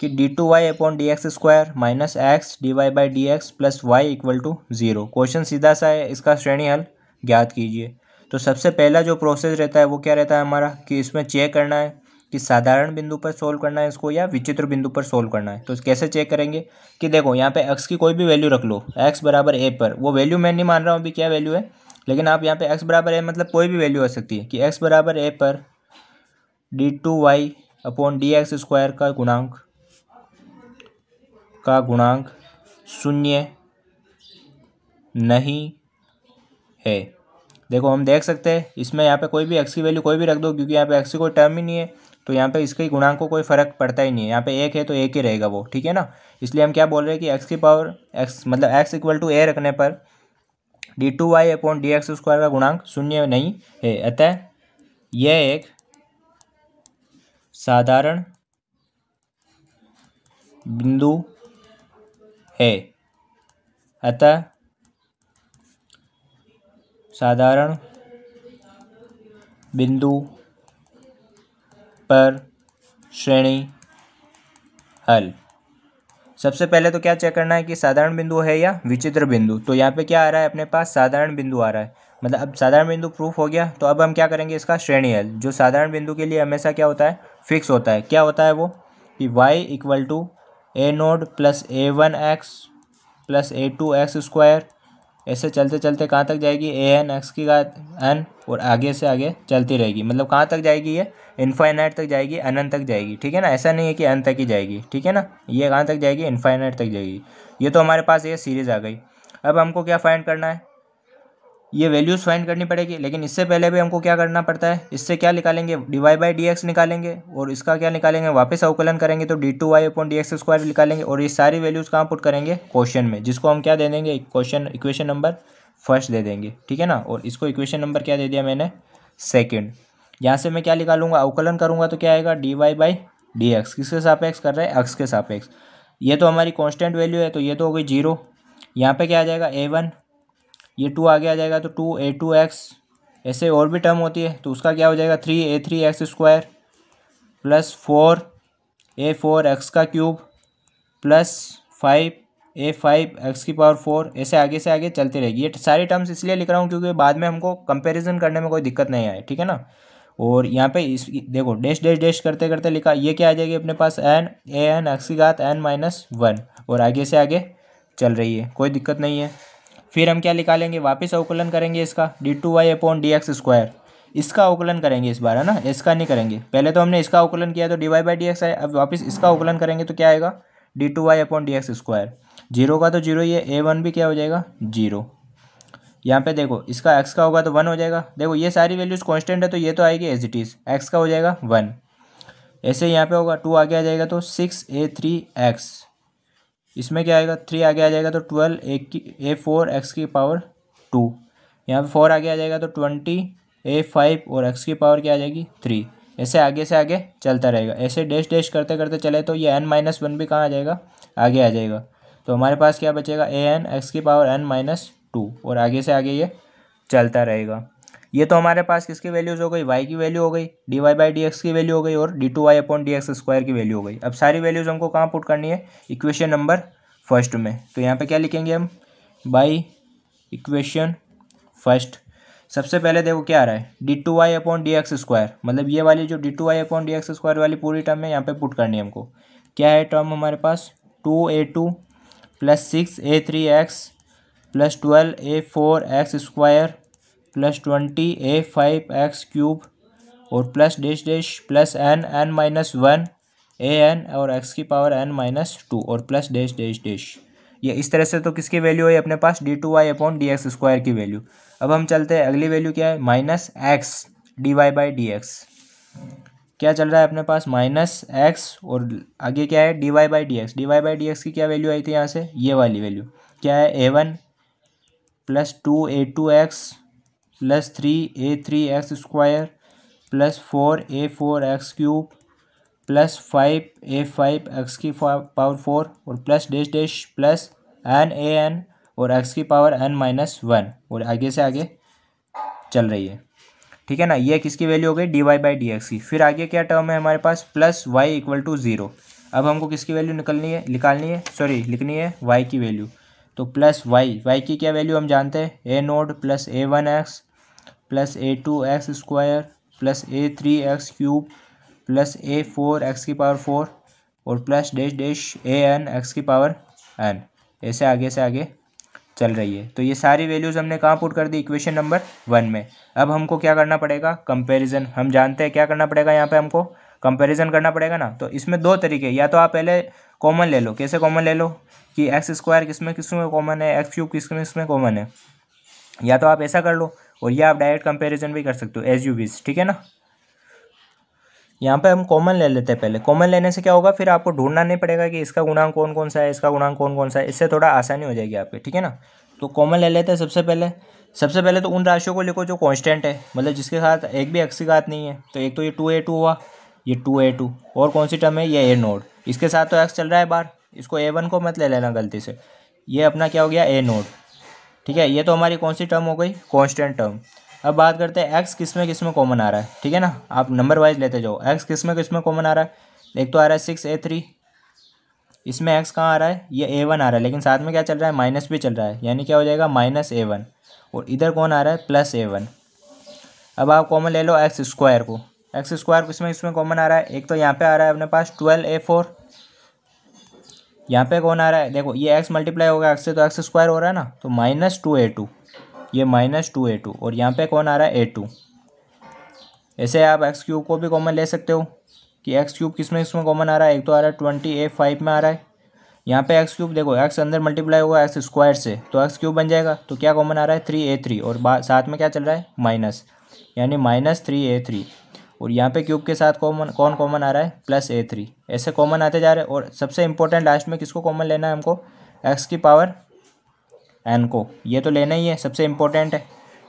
कि d two Y upon D x square minus x D Y by D x plus y equal to zero question सीधा सा है इसका श्रेणी हल ज्ञात कीजिए तो सबसे पहला जो प्रोसेस रहता है वो क्या रहता है हमारा कि इसमें चेक करना है कि साधारण बिंदु पर सोल्व करना है इसको या विचित्र बिंदु पर सोल्व करना है तो कैसे चेक करेंगे कि देखो यहाँ पे एक्स की कोई भी वैल्यू रख लो एक्स बराबर ए पर वो वैल्यू मैं नहीं मान रहा हूँ अभी क्या वैल्यू है लेकिन आप यहाँ पे एक्स बराबर ए मतलब कोई भी वैल्यू आ सकती है कि एक्स बराबर ए पर d two Y upon D x square का गुणांक का गुणांक शून्य नहीं है देखो हम देख सकते हैं इसमें यहाँ पे कोई भी एक्स की वैल्यू कोई भी रख दो क्योंकि यहाँ पे एक्स की कोई टर्म ही नहीं है तो यहाँ पे इसके गुणांक को कोई फ़र्क पड़ता ही नहीं है यहाँ पे एक है तो एक ही रहेगा वो ठीक है ना इसलिए हम क्या बोल रहे हैं कि एक्स की पावर एक्स मतलब एक्स इक्वल टू ए रखने पर d two Y upon D x square का गुणांक शून्य नहीं है अतः यह एक साधारण बिंदु है अतः साधारण बिंदु पर श्रेणी हल सबसे पहले तो क्या चेक करना है कि साधारण बिंदु है या विचित्र बिंदु तो यहाँ पे क्या आ रहा है अपने पास साधारण बिंदु आ रहा है मतलब अब साधारण बिंदु प्रूफ हो गया तो अब हम क्या करेंगे इसका श्रेणी हल जो साधारण बिंदु के लिए हमेशा क्या होता है फिक्स होता है क्या होता है वो कि y equal to a node plus a one x plus a two x square ऐसे चलते चलते कहाँ तक जाएगी ए एन एक्स की घात एन और आगे से आगे चलती रहेगी मतलब कहाँ तक जाएगी ये इन्फाइनाइट तक जाएगी अनंत तक जाएगी ठीक है ना ऐसा नहीं है कि अनंत तक ही जाएगी ठीक है ना ये कहाँ तक जाएगी इन्फाइनाइट तक जाएगी ये तो हमारे पास ये सीरीज़ आ गई अब हमको क्या फाइंड करना है ये वैल्यूज़ फाइंड करनी पड़ेगी लेकिन इससे पहले भी हमको क्या करना पड़ता है इससे क्या निकालेंगे d Y by D x निकालेंगे और इसका क्या निकालेंगे वापस अवकलन करेंगे तो d two Y upon D x square निकालेंगे और ये सारी वैल्यूज़ कहाँ पुट करेंगे क्वेश्चन में जिसको हम क्या दे देंगे क्वेश्चन इक्वेशन नंबर फर्स्ट दे देंगे ठीक है ना और इसको इक्वेशन नंबर क्या दे दिया मैंने सेकेंड यहाँ से मैं क्या निकालूंगा अवकलन करूँगा तो क्या आएगा d Y by D x किसके सापेक्ष कर रहे हैं एक्स के सापेक्ष ये तो हमारी कांस्टेंट वैल्यू है तो ये तो हो गई जीरो यहाँ पे क्या आ जाएगा ए वन ये टू आगे आ जाएगा तो टू ए टू एक्स ऐसे और भी टर्म होती है तो उसका क्या हो जाएगा three a three x square plus four a four x का cube plus five a five x की पावर फोर ऐसे आगे से आगे चलती रहेगी ये सारी टर्म्स इसलिए लिख रहा हूँ क्योंकि बाद में हमको कंपेरिज़न करने में कोई दिक्कत नहीं आए ठीक है ना और यहाँ पे इस देखो डैश डैश डैश करते करते लिखा ये क्या आ जाएगी अपने पास एन ए एन एक्स की घात एन माइनस वन और आगे से आगे चल रही है कोई दिक्कत नहीं है फिर हम क्या निकालेंगे वापस अवकलन करेंगे इसका d two Y upon D x square इसका अवकलन करेंगे इस बार है ना इसका नहीं करेंगे पहले तो हमने इसका अवकलन किया तो d Y by D x आए अब वापस इसका अवकलन करेंगे तो क्या आएगा d two Y upon D x square zero का तो जीरो ही है ए वन भी क्या हो जाएगा जीरो यहाँ पे देखो इसका एक्स का होगा तो वन हो जाएगा देखो ये सारी वैल्यूज़ कॉन्स्टेंट है तो ये तो आएगी एज इट इज़ एक्स का हो जाएगा वन ऐसे यहाँ पे होगा टू आगे आ जाएगा तो सिक्स ए थ्री एक्स इसमें क्या आएगा थ्री आगे आ जाएगा तो ट्वेल्व ए की ए फोर एक्स की पावर टू यहाँ पे फोर आगे आ जाएगा तो ट्वेंटी ए फाइव और एक्स की पावर क्या आ जाएगी थ्री ऐसे आगे से आगे चलता रहेगा ऐसे डैश डैश करते करते चले तो ये एन माइनस वन भी कहाँ आ जाएगा आगे आ जाएगा तो हमारे पास क्या बचेगा ए एन एक्स की पावर एन माइनस टू और आगे से आगे ये चलता रहेगा ये तो हमारे पास किसकी वैल्यूज हो गई वाई की वैल्यू हो गई d Y by D x की वैल्यू हो गई और d two Y upon D x square की वैल्यू हो गई अब सारी वैल्यूज हमको कहाँ पुट करनी है इक्वेशन नंबर फर्स्ट में तो यहाँ पे क्या लिखेंगे हम बाई इक्वेशन फर्स्ट सबसे पहले देखो क्या आ रहा है d two Y upon D x square मतलब ये वाली जो d two Y upon D x square वाली पूरी टर्म है यहाँ पे पुट करनी है हमको क्या है टर्म हमारे पास two a two plus six a three x plus twelve a four x square plus twenty a five x cube और plus dash dash plus n n minus one a n और एक्स की पावर एन माइनस टू और प्लस डैश डैश डिश ये इस तरह से तो किसकी वैल्यू है अपने पास d two Y upon D x square की वैल्यू अब हम चलते हैं अगली वैल्यू क्या है minus x D Y by D x क्या चल रहा है अपने पास माइनस एक्स और आगे क्या है d Y by D x D Y by D x की क्या वैल्यू आई थी यहाँ से ये वाली वैल्यू क्या है a one plus two a two x plus three a three x square plus four a four x cube plus five a five x की पावर फोर और plus dash dash plus n a n और एक्स की पावर एन माइनस वन और आगे से आगे चल रही है ठीक है ना ये किसकी वैल्यू हो गई d Y by D x की फिर आगे क्या टर्म है हमारे पास plus y equal to zero अब हमको किसकी वैल्यू निकलनी है निकालनी है सॉरी लिखनी है वाई की वैल्यू तो प्लस वाई वाई की क्या वैल्यू हम जानते हैं a node plus a one x plus a two x square plus a three x cube plus a four x की पावर फोर और plus dash dash a n x की पावर एन ऐसे आगे से आगे चल रही है तो ये सारी वैल्यूज़ हमने कहाँ पुट कर दी इक्वेशन नंबर वन में अब हमको क्या करना पड़ेगा कंपैरिजन हम जानते हैं क्या करना पड़ेगा यहाँ पे हमको कंपैरिजन करना पड़ेगा ना तो इसमें दो तरीके या तो आप पहले कॉमन ले लो कैसे कॉमन ले लो कि एक्स स्क्वायर किस में किस में कॉमन है एक्स क्यूब किस में किस में कॉमन है या तो आप ऐसा कर लो और ये आप डायरेक्ट कंपेरिजन भी कर सकते हो एज यू विज ठीक है ना यहाँ पे हम कॉमन ले लेते हैं पहले कॉमन लेने से क्या होगा फिर आपको ढूंढना नहीं पड़ेगा कि इसका गुणांक कौन कौन सा है इसका गुणांक कौन कौन सा है इससे थोड़ा आसानी हो जाएगी आपके ठीक है ना तो कॉमन ले लेते हैं सबसे पहले सबसे पहले तो उन राशियों को लिखो जो कांस्टेंट है मतलब जिसके साथ एक भी बात नहीं है तो एक तो ये टू ए टू हुआ ये टू ए टू और कौन सी टर्म है ये ए नोड इसके साथ तो एक्स चल रहा है बार इसको ए वन को मत ले लेना गलती से ये अपना क्या हो गया ए नोड ठीक है ये तो हमारी कौन सी टर्म हो गई कॉन्स्टेंट टर्म अब बात करते हैं एक्स किस में किस में कॉमन आ रहा है ठीक है ना आप नंबर वाइज लेते जाओ एक्स किस में किस में कॉमन आ रहा है एक तो आ रहा है सिक्स ए थ्री इसमें एक्स कहाँ आ रहा है ये ए वन आ रहा है लेकिन साथ में क्या चल रहा है माइनस भी चल रहा है यानी क्या हो जाएगा माइनस ए वन और इधर कौन आ रहा है प्लस ए वन अब आप कॉमन ले लो एक्स स्क्वायर को एक्स स्क्वायर किसमें में कॉमन आ रहा है एक तो यहाँ पर आ रहा है अपने पास ट्वेल्व ए फोर यहाँ पे कौन आ रहा है देखो ये एक्स मल्टीप्लाई होगा एक्स से तो एक्स स्क्वायर हो रहा है ना तो माइनस टू ए टू ये माइनस टू ए टू और यहाँ पे कौन आ रहा है ए टू ऐसे आप एक्स क्यूब को भी कॉमन ले सकते हो कि एक्स क्यूब किस में इसमें कॉमन आ रहा है एक तो आ रहा है ट्वेंटी ए फाइव में आ रहा है यहाँ पे एक्स क्यूब देखो एक्स अंदर मल्टीप्लाई होगा एक्स स्क्वायर से तो एक्स क्यूब बन जाएगा तो क्या कॉमन आ रहा है थ्री ए थ्री और साथ में क्या चल रहा है माइनस यानी माइनस थ्री ए थ्री और यहाँ पे क्यूब के साथ कॉमन कौन कॉमन आ रहा है प्लस ए थ्री ऐसे कॉमन आते जा रहे हैं और सबसे इंपॉर्टेंट लास्ट में किसको कॉमन लेना है हमको एक्स की पावर एन को ये तो लेना ही है सबसे इंपॉर्टेंट है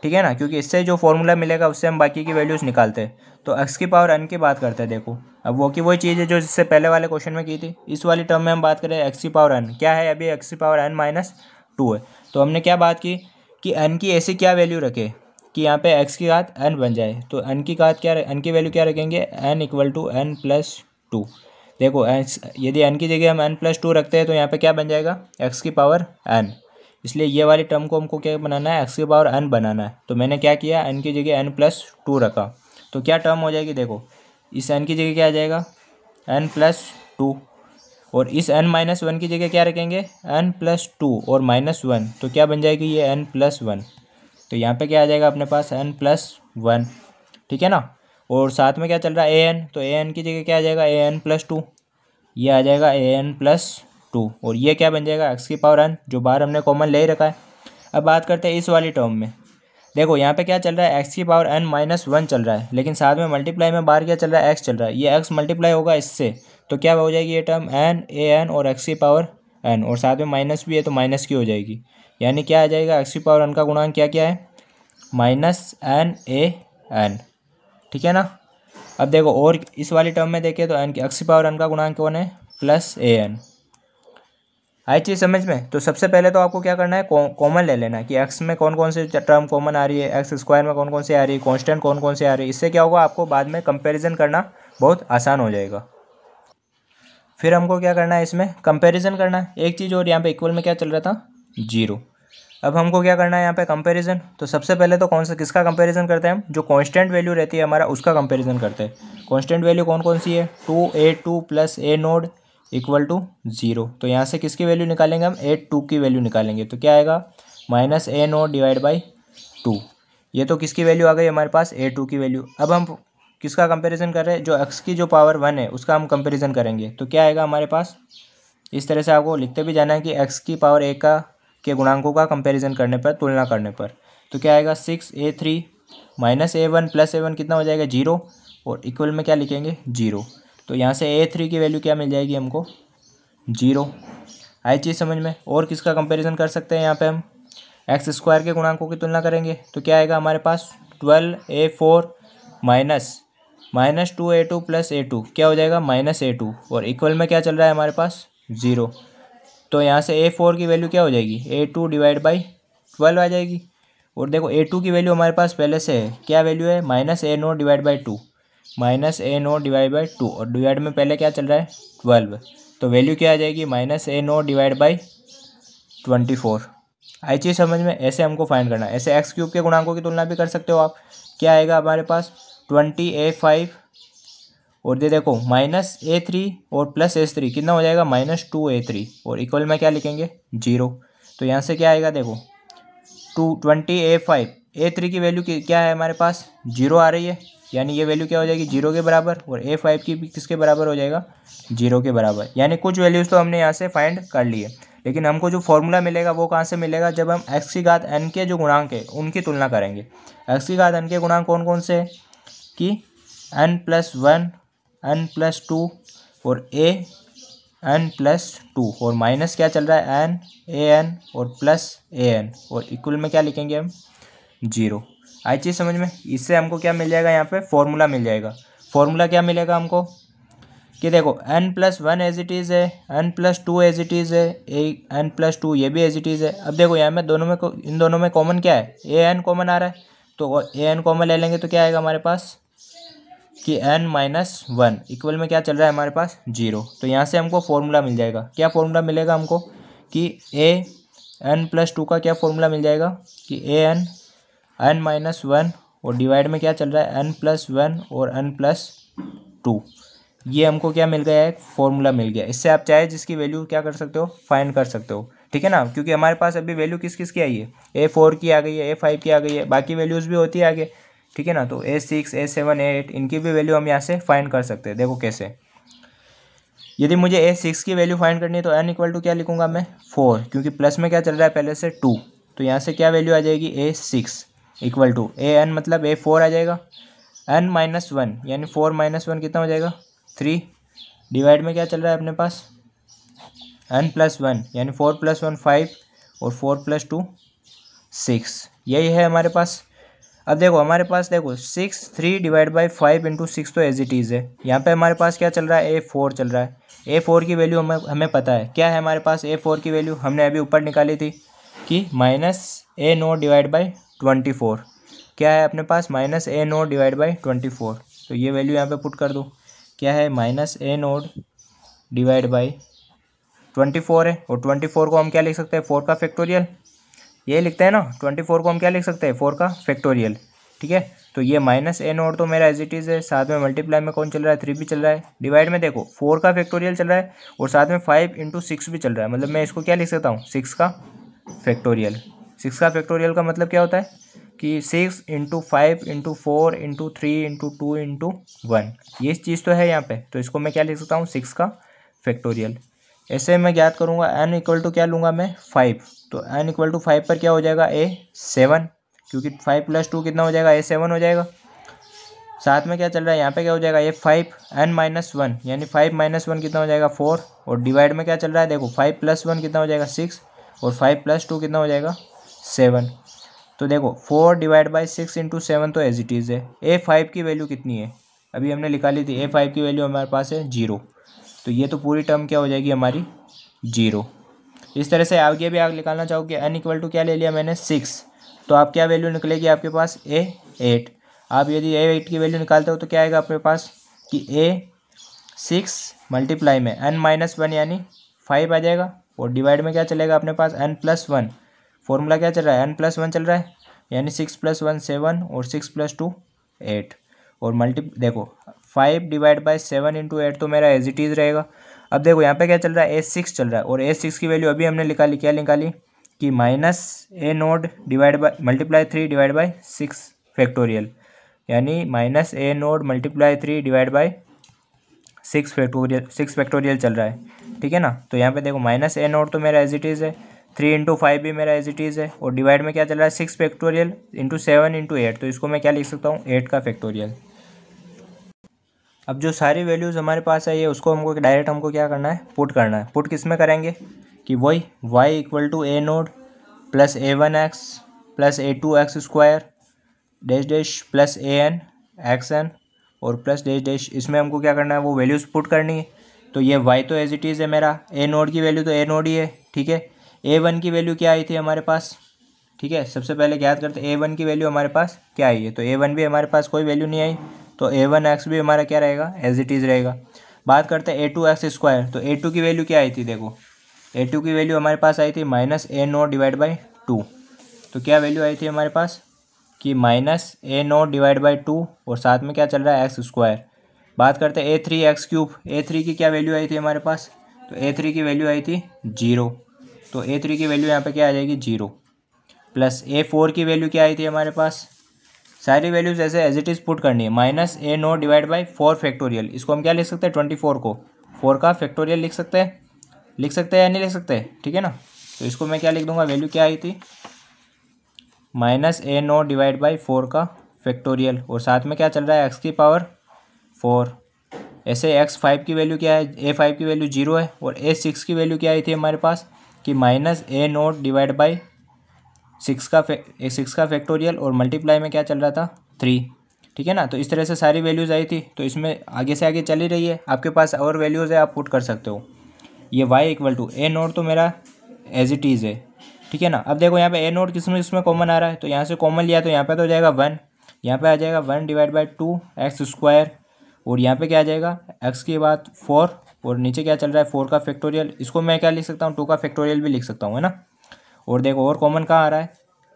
ठीक है ना क्योंकि इससे जो फॉर्मूला मिलेगा उससे हम बाकी की वैल्यूज़ निकालते हैं तो एक्स की पावर एन की बात करते हैं देखो अब वो की वही चीज़ है जो जिससे पहले वाले क्वेश्चन में की थी इस वाली टर्म में हम बात करें एक्स की पावर एन क्या है अभी एक्स की पावर एन माइनस टू है तो हमने क्या बात की कि एन की ऐसी क्या वैल्यू रखे कि यहाँ पे एक्स की घात एन बन जाए तो एन की घात क्या एन की वैल्यू क्या रखेंगे n equal to n plus two देखो x यदि एन की जगह हम एन प्लस टू रखते हैं तो यहाँ पे क्या बन जाएगा एक्स की पावर एन इसलिए ये वाली टर्म को हमको क्या बनाना है एक्स की पावर एन बनाना है तो मैंने क्या किया एन की जगह एन प्लस टू रखा तो क्या टर्म हो जाएगी देखो इस एन की जगह क्या आ जाएगा एन प्लस टू और इस एन माइनस वन की जगह क्या रखेंगे एन प्लस टू और माइनस वन तो क्या बन जाएगी ये एन प्लस वन तो यहाँ पे क्या आ जाएगा अपने पास एन प्लस वन ठीक है ना और साथ में क्या चल रहा है ए एन तो ए एन की जगह क्या आ जाएगा ए एन प्लस टू ये आ जाएगा ए एन प्लस टू और ये क्या बन जाएगा एक्स की पावर एन जो बाहर हमने कॉमन ले ही रखा है अब बात करते हैं इस वाली टर्म में देखो यहाँ पे क्या चल रहा है एक्स की पावर एन माइनस वन चल रहा है लेकिन साथ में मल्टीप्लाई में बाहर क्या चल रहा है एक्स चल रहा है ये एक्स मल्टीप्लाई होगा इससे तो क्या हो जाएगी ये टर्म एन ए एन और एक्स की पावर एन और साथ में माइनस भी है तो माइनस की हो जाएगी यानी क्या आ जाएगा एक्स की पावर एन का गुणांक क्या क्या है माइनस एन ए एन ठीक है ना अब देखो और इस वाली टर्म में देखें तो एन की एक्स की पावर एन का गुणांक कौन है प्लस ए एन आई चीज़ समझ में तो सबसे पहले तो आपको क्या करना है कॉमन ले लेना कि एक्स में कौन कौन से टर्म कॉमन आ रही है एक्स स्क्वायर में कौन कौन से आ रही है कॉन्स्टेंट कौन कौन से आ रही है इससे क्या होगा आपको बाद में कंपेरिजन करना बहुत आसान हो जाएगा फिर हमको क्या करना है इसमें कंपेरिज़न करना है एक चीज़ और यहाँ पे इक्वल में क्या चल रहा था जीरो अब हमको क्या करना है यहाँ पे कंपैरिजन तो सबसे पहले तो कौन सा किसका कंपैरिजन करते हैं हम जो कांस्टेंट वैल्यू रहती है हमारा उसका कंपैरिजन करते हैं कांस्टेंट वैल्यू कौन कौन सी है two a two plus a naught equal to zero तो यहाँ से किसकी वैल्यू निकालेंगे हम ए टू की वैल्यू निकालेंगे तो क्या आएगा minus a naught divide by two ये तो किसकी वैल्यू आ गई हमारे पास ए टू की वैल्यू अब हम किसका कंपेरिज़न कर रहे हैं जो एक्स की जो पावर वन है उसका हम कंपेरिजन करेंगे तो क्या आएगा हमारे पास इस तरह से आपको लिखते भी जाना है कि एक्स की पावर ए का के गुणांकों का कंपैरिजन करने पर तुलना करने पर तो क्या आएगा six a three minus a one plus a one कितना हो जाएगा जीरो और इक्वल में क्या लिखेंगे जीरो तो यहाँ से ए थ्री की वैल्यू क्या मिल जाएगी हमको जीरो आई चीज़ समझ में और किसका कंपेरिजन कर सकते हैं यहाँ पर हम एक्स स्क्वायर के गुणांकों की तुलना करेंगे तो क्या आएगा हमारे पास twelve a four minus minus two a two plus a two क्या हो जाएगा माइनस ए टू और इक्वल में क्या चल रहा है हमारे पास ज़ीरो तो यहाँ से ए फोर की वैल्यू क्या हो जाएगी a two divide by twelve आ जाएगी और देखो ए टू की वैल्यू हमारे पास पहले से है क्या वैल्यू है minus a no divide by two minus a no divide by two और डिवाइड में पहले क्या चल रहा है ट्वेल्व तो वैल्यू क्या आ जाएगी minus a no divide by twenty four आई चीज़ समझ में ऐसे हमको फाइंड करना है ऐसे एक्स क्यूब के गुणांकों की तुलना भी कर सकते हो आप क्या आएगा हमारे पास ट्वेंटी ए फाइव और ये देखो माइनस ए थ्री और प्लस एस थ्री कितना हो जाएगा माइनस टू ए थ्री और इक्वल में क्या लिखेंगे जीरो तो यहाँ से क्या आएगा देखो two twenty a five a three की वैल्यू क्या है हमारे पास जीरो आ रही है यानी ये वैल्यू क्या हो जाएगी जीरो के बराबर और ए फाइव की भी किसके बराबर हो जाएगा जीरो के बराबर यानी कुछ वैल्यूज़ तो हमने यहाँ से फाइंड कर लिए लेकिन हमको जो फॉर्मूला मिलेगा वो कहाँ से मिलेगा जब हम एक्स की घात एन के जो गुणांक है उनकी तुलना करेंगे एक्स की घात एन के गुणांक कौन कौन से है कि n plus one n plus two और ए एन प्लस टू और माइनस क्या चल रहा है एन ए एन और प्लस ए एन और इक्वल में क्या लिखेंगे हम जीरो आई चीज़ समझ में इससे हमको क्या मिल जाएगा यहाँ पे फॉर्मूला मिल जाएगा फॉर्मूला क्या मिलेगा हमको कि देखो n plus one as it is है n plus two as it is है ए एन प्लस टू ये भी एज इट इज़ है अब देखो यहाँ में दोनों में इन दोनों में कॉमन क्या है ए एन कॉमन आ रहा है तो ए एन कॉमन ले लेंगे तो क्या आएगा हमारे पास कि एन माइनस वन इक्वल में क्या चल रहा है हमारे पास जीरो तो यहाँ से हमको फॉर्मूला मिल जाएगा क्या फॉर्मूला मिलेगा हमको कि ए एन प्लस टू का क्या फॉर्मूला मिल जाएगा कि a n n minus one और डिवाइड में क्या चल रहा है एन प्लस वन और एन प्लस टू ये हमको क्या मिल गया है फॉर्मूला मिल गया इससे आप चाहे जिसकी वैल्यू क्या कर सकते हो फाइंड कर सकते हो ठीक है ना क्योंकि हमारे पास अभी वैल्यू किस किस की आई है ए फोर की आ गई है ए फाइव की आ गई है बाकी वैल्यूज़ भी होती है आगे ठीक है ना तो a six a seven a eight इनकी भी वैल्यू हम यहाँ से फाइंड कर सकते हैं देखो कैसे यदि मुझे ए सिक्स की वैल्यू फाइंड करनी है तो एन इक्वल टू क्या लिखूंगा मैं फोर क्योंकि प्लस में क्या चल रहा है पहले से टू तो यहाँ से क्या वैल्यू आ जाएगी a six equal to a n मतलब ए फोर आ जाएगा एन माइनस वन यानी फोर माइनस वन कितना हो जाएगा थ्री डिवाइड में क्या चल रहा है अपने पास एन प्लस वन यानी फोर प्लस वन फाइव और फोर प्लस टू सिक्स यही है हमारे पास अब देखो हमारे पास देखो six three divide by five into six तो एज इट इज़ है यहाँ पे हमारे पास क्या चल रहा है ए फोर चल रहा है ए फोर की वैल्यू हमें हमें पता है क्या है हमारे पास ए फोर की वैल्यू हमने अभी ऊपर निकाली थी कि minus a no divide by twenty four क्या है अपने पास minus a no divide by twenty four तो ये वैल्यू यहाँ पे पुट कर दो क्या है minus a naught divide by twenty four है और ट्वेंटी फोर को हम क्या लिख सकते हैं फोर का फैक्टोरियल ये लिखते हैं ना ट्वेंटी फोर को हम क्या लिख सकते हैं फोर का फैक्टोरियल ठीक है तो ये माइनस ए और तो मेरा एज इट इज़ है साथ में मल्टीप्लाई में कौन चल रहा है थ्री भी चल रहा है डिवाइड में देखो फोर का फैक्टोरियल चल रहा है और साथ में फाइव इंटू सिक्स भी चल रहा है मतलब मैं इसको क्या लिख सकता हूँ सिक्स का फैक्टोरियल सिक्स का फैक्टोरियल का मतलब क्या होता है कि six into five into four into three into two into one ये चीज़ तो है यहाँ पे तो इसको मैं क्या लिख सकता हूँ सिक्स का फैक्टोरियल ऐसे मैं ज्ञात करूँगा एन इक्वल टू क्या लूँगा मैं फाइव तो एन इक्वल टू फाइव पर क्या हो जाएगा ए सेवन क्योंकि फाइव प्लस टू कितना हो जाएगा ए सेवन हो जाएगा साथ में क्या चल रहा है यहाँ पे क्या हो जाएगा a five n minus one यानी फाइव माइनस वन कितना हो जाएगा फोर और डिवाइड में क्या चल रहा है देखो फाइव प्लस वन कितना हो जाएगा सिक्स और फाइव प्लस टू कितना हो जाएगा सेवन तो देखो four divide by six into seven तो एज इट इज़ है ए फाइव की वैल्यू कितनी है अभी हमने ली थी ए फाइव की वैल्यू हमारे पास है जीरो तो ये तो पूरी टर्म क्या हो जाएगी हमारी जीरो इस तरह से आगे भी आप निकालना चाहोगे एन इक्वल टू क्या ले लिया मैंने सिक्स तो आप क्या वैल्यू निकलेगी आपके पास ए एट आप यदि ए एट की वैल्यू निकालते हो तो क्या आएगा आपके पास कि ए सिक्स मल्टीप्लाई में एन माइनस वन यानी फाइव आ जाएगा और डिवाइड में क्या चलेगा अपने पास एन प्लस वन फॉर्मूला क्या चल रहा है एन प्लस वन चल रहा है यानी सिक्स प्लस वन सेवन और सिक्स प्लस टू एट और मल्टी देखो five divide by seven into eight तो मेरा एज इट इज़ रहेगा अब देखो यहाँ पे क्या चल रहा है ए सिक्स चल रहा है और ए सिक्स की वैल्यू अभी हमने निकाली क्या निकाली कि minus a naught divide by multiply three divide by six factorial यानी minus a naught multiply three divide by six factorial six factorial चल रहा है ठीक है ना तो यहाँ पे देखो माइनस ए नोड तो मेरा एज इट इज़ है थ्री इंटू फाइव भी मेरा एज इट इज़ है और डिवाइड में क्या चल रहा है six factorial into seven into eight तो इसको मैं क्या लिख सकता हूँ एट का फैक्टोरियल अब जो सारी वैल्यूज़ हमारे पास आई है उसको हमको डायरेक्ट हमको क्या करना है पुट करना है पुट किस में करेंगे कि वही y equal to a node plus a one x plus a two x square dash dash plus a n x n और प्लस डैश डैश इसमें हमको क्या करना है वो वैल्यूज़ पुट करनी है तो ये वाई तो एज इट इज़ है मेरा ए नोड की वैल्यू तो ए नोड ही है ठीक है ए वन की वैल्यू क्या आई थी हमारे पास ठीक है सबसे पहले याद करते ए वन की वैल्यू हमारे पास क्या आई है तो ए वन भी हमारे पास कोई वैल्यू नहीं आई तो ए वन एक्स भी हमारा क्या रहेगा एज इट इज़ रहेगा बात करते हैं ए टू एक्स स्क्वायर तो ए टू की वैल्यू क्या आई थी देखो ए टू की वैल्यू हमारे पास आई थी minus a no divide by two तो क्या वैल्यू आई थी हमारे पास कि minus a no divide by two और साथ में क्या चल रहा है एक्स स्क्वायर बात करते हैं a three x cube a three की क्या वैल्यू आई थी हमारे पास तो ए थ्री की वैल्यू आई थी जीरो तो ए थ्री की वैल्यू यहाँ पे क्या आ जाएगी जीरो प्लस ए फोर की वैल्यू क्या आई थी हमारे पास सारी वैल्यूज ऐसे एज इट इज़ पुट करनी है minus a no divide by four factorial इसको हम क्या लिख सकते हैं ट्वेंटी फोर को फोर का फैक्टोरियल लिख सकते हैं लिख सकते हैं या नहीं लिख सकते ठीक है ना तो इसको मैं क्या लिख दूंगा वैल्यू क्या आई थी minus a no divide by four का फैक्टोरियल और साथ में क्या चल रहा है एक्स की पावर फोर ऐसे एक्स फाइव की वैल्यू क्या है ए फाइव की वैल्यू जीरो है और ए सिक्स की वैल्यू क्या आई थी हमारे पास कि minus a note divide by six का सिक्स का फैक्टोरियल और मल्टीप्लाई में क्या चल रहा था थ्री ठीक है ना तो इस तरह से सारी वैल्यूज़ आई थी तो इसमें आगे से आगे चली रही है आपके पास और वैल्यूज़ है आप पुट कर सकते हो ये y equal to a naught तो मेरा एज इट इज़ है ठीक है ना अब देखो यहाँ पे ए नोट किस में इसमें कॉमन आ रहा है तो यहाँ से कॉमन लिया तो यहाँ पे तो हो जाएगा वन यहाँ पे आ जाएगा one divide by two x square और यहाँ पे क्या आ जाएगा एक्स के बाद फोर और नीचे क्या चल रहा है फोर का फैक्टोरियल इसको मैं क्या लिख सकता हूँ टू का फैक्टोरियल भी लिख सकता हूँ है ना और देखो और कॉमन कहाँ आ रहा है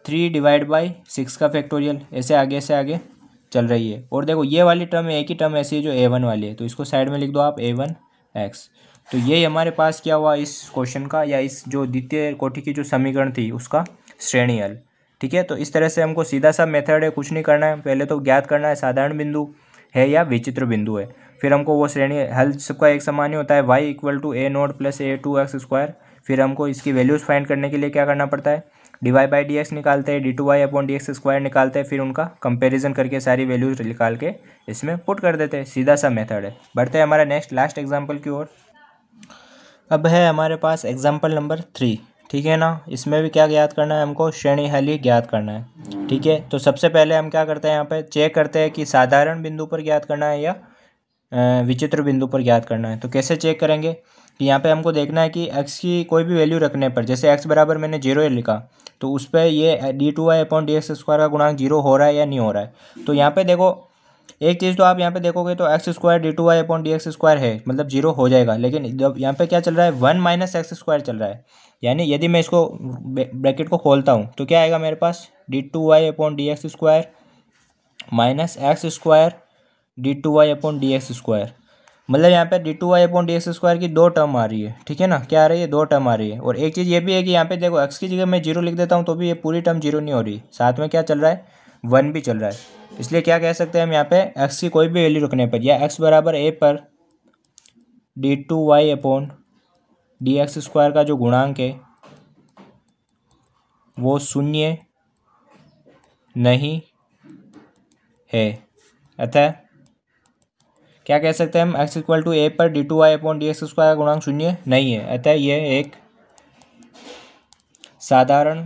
थ्री डिवाइड बाई सिक्स का फैक्टोरियल ऐसे आगे से आगे चल रही है और देखो ये वाली टर्म एक ही टर्म ऐसी है जो ए वन वाली है तो इसको साइड में लिख दो आप ए वन एक्स तो ये हमारे पास क्या हुआ इस क्वेश्चन का या इस जो द्वितीय कोटि की जो समीकरण थी उसका श्रेणी हल ठीक है तो इस तरह से हमको सीधा सा मेथड है कुछ नहीं करना है पहले तो ज्ञात करना है साधारण बिंदु है या विचित्र बिंदु है फिर हमको वो श्रेणी हल सबका एक समान ही होता है y equal to a note plus a two x square फिर हमको इसकी वैल्यूज़ फाइंड करने के लिए क्या करना पड़ता है d Y by D x निकालते हैं d two Y upon D x square निकालते हैं फिर उनका कंपेरिजन करके सारी वैल्यूज निकाल के इसमें पुट कर देते हैं सीधा सा मेथड है बढ़ते हैं हमारा नेक्स्ट लास्ट एग्जाम्पल की ओर अब है हमारे पास एग्जाम्पल नंबर थ्री ठीक है ना इसमें भी क्या ज्ञात करना है हमको श्रेणीहल ही ज्ञात करना है ठीक है तो सबसे पहले हम क्या करते हैं यहाँ पर चेक करते हैं कि साधारण बिंदु पर ज्ञात करना है या विचित्र बिंदु पर ज्ञात करना है तो कैसे चेक करेंगे कि यहाँ पे हमको देखना है कि एक्स की कोई भी वैल्यू रखने पर जैसे एक्स बराबर मैंने जीरो लिखा तो उस पर ये d two Y upon D x square का गुणांक जीरो हो रहा है या नहीं हो रहा है तो यहाँ पे देखो एक चीज़ तो आप यहाँ पे देखोगे तो x square d two Y upon D x square है मतलब जीरो हो जाएगा लेकिन जब यहाँ पे क्या चल रहा है वन माइनस एक्स स्क्वायर चल रहा है यानी यदि मैं इसको ब्रैकेट को खोलता हूँ तो क्या आएगा मेरे पास d two Y upon D x square minus x square d two Y upon D x square मतलब यहाँ पर d two Y upon D x square की दो टर्म आ रही है ठीक है ना क्या आ रही है दो टर्म आ रही है और एक चीज़ ये भी है कि यहाँ पे देखो एक्स की जगह मैं जीरो लिख देता हूँ तो भी ये पूरी टर्म जीरो नहीं हो रही साथ में क्या चल रहा है वन भी चल रहा है इसलिए क्या कह सकते हैं हम यहाँ पे एक्स की कोई भी वैल्यू रखने पर या एक्स बराबर ए पर d two Y upon D x square का जो गुणांक है वो शून्य नहीं है अतः क्या कह सकते हैं हम एक्स इक्वल टू ए पर d two Y upon D x square गुणांक शून्य नहीं है अतः यह एक साधारण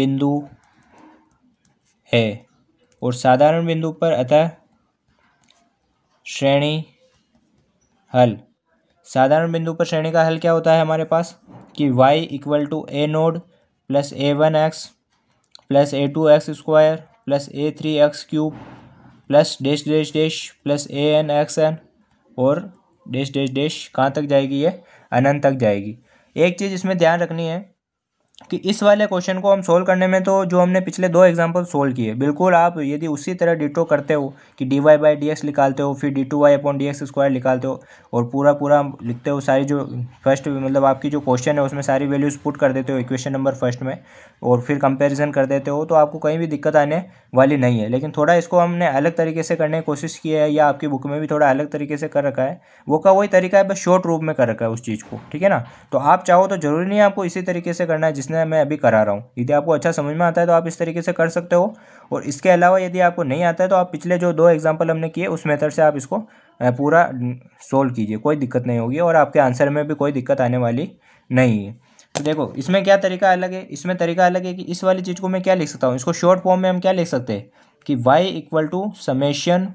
बिंदु है और साधारण बिंदु पर अतः श्रेणी हल साधारण बिंदु पर श्रेणी का हल क्या होता है हमारे पास कि y equal to a node plus a one x plus a two x square plus a three x cube plus dash dash dash plus a n x n और डैश डैश डैश कहाँ तक जाएगी ये अनंत तक जाएगी एक चीज़ इसमें ध्यान रखनी है कि इस वाले क्वेश्चन को हम सोल्व करने में तो जो हमने पिछले दो एग्जाम्पल सोल्व किए बिल्कुल आप यदि उसी तरह डिटो करते हो कि d Y by D x निकालते हो फिर d two Y upon D x square निकालते हो और पूरा पूरा लिखते हो सारी जो फर्स्ट मतलब आपकी जो क्वेश्चन है उसमें सारी वैल्यूज़ पुट कर देते हो इक्वेशन नंबर फर्स्ट में और फिर कंपेरिजन कर देते हो तो आपको कहीं भी दिक्कत आने वाली नहीं है लेकिन थोड़ा इसको हमने अलग तरीके से करने की कोशिश की है या आपकी बुक में भी थोड़ा अलग तरीके से कर रखा है वो का वही तरीका है बस शॉर्ट रूप में कर रखा है उस चीज़ को ठीक है ना तो आप चाहो तो ज़रूरी नहीं आपको इसी तरीके से करना है जिसने मैं अभी करा रहा हूँ यदि आपको अच्छा समझ में आता है तो आप इस तरीके से कर सकते हो और इसके अलावा यदि आपको नहीं आता है तो आप पिछले जो दो एग्जाम्पल हमने किए उस मेथड से आप इसको पूरा सोल्व कीजिए कोई दिक्कत नहीं होगी और आपके आंसर में भी कोई दिक्कत आने वाली नहीं है तो देखो इसमें क्या तरीका अलग है इसमें तरीका अलग है कि इस वाली चीज़ को मैं क्या लिख सकता हूँ इसको शॉर्ट फॉर्म में हम क्या लिख सकते हैं कि y equal to summation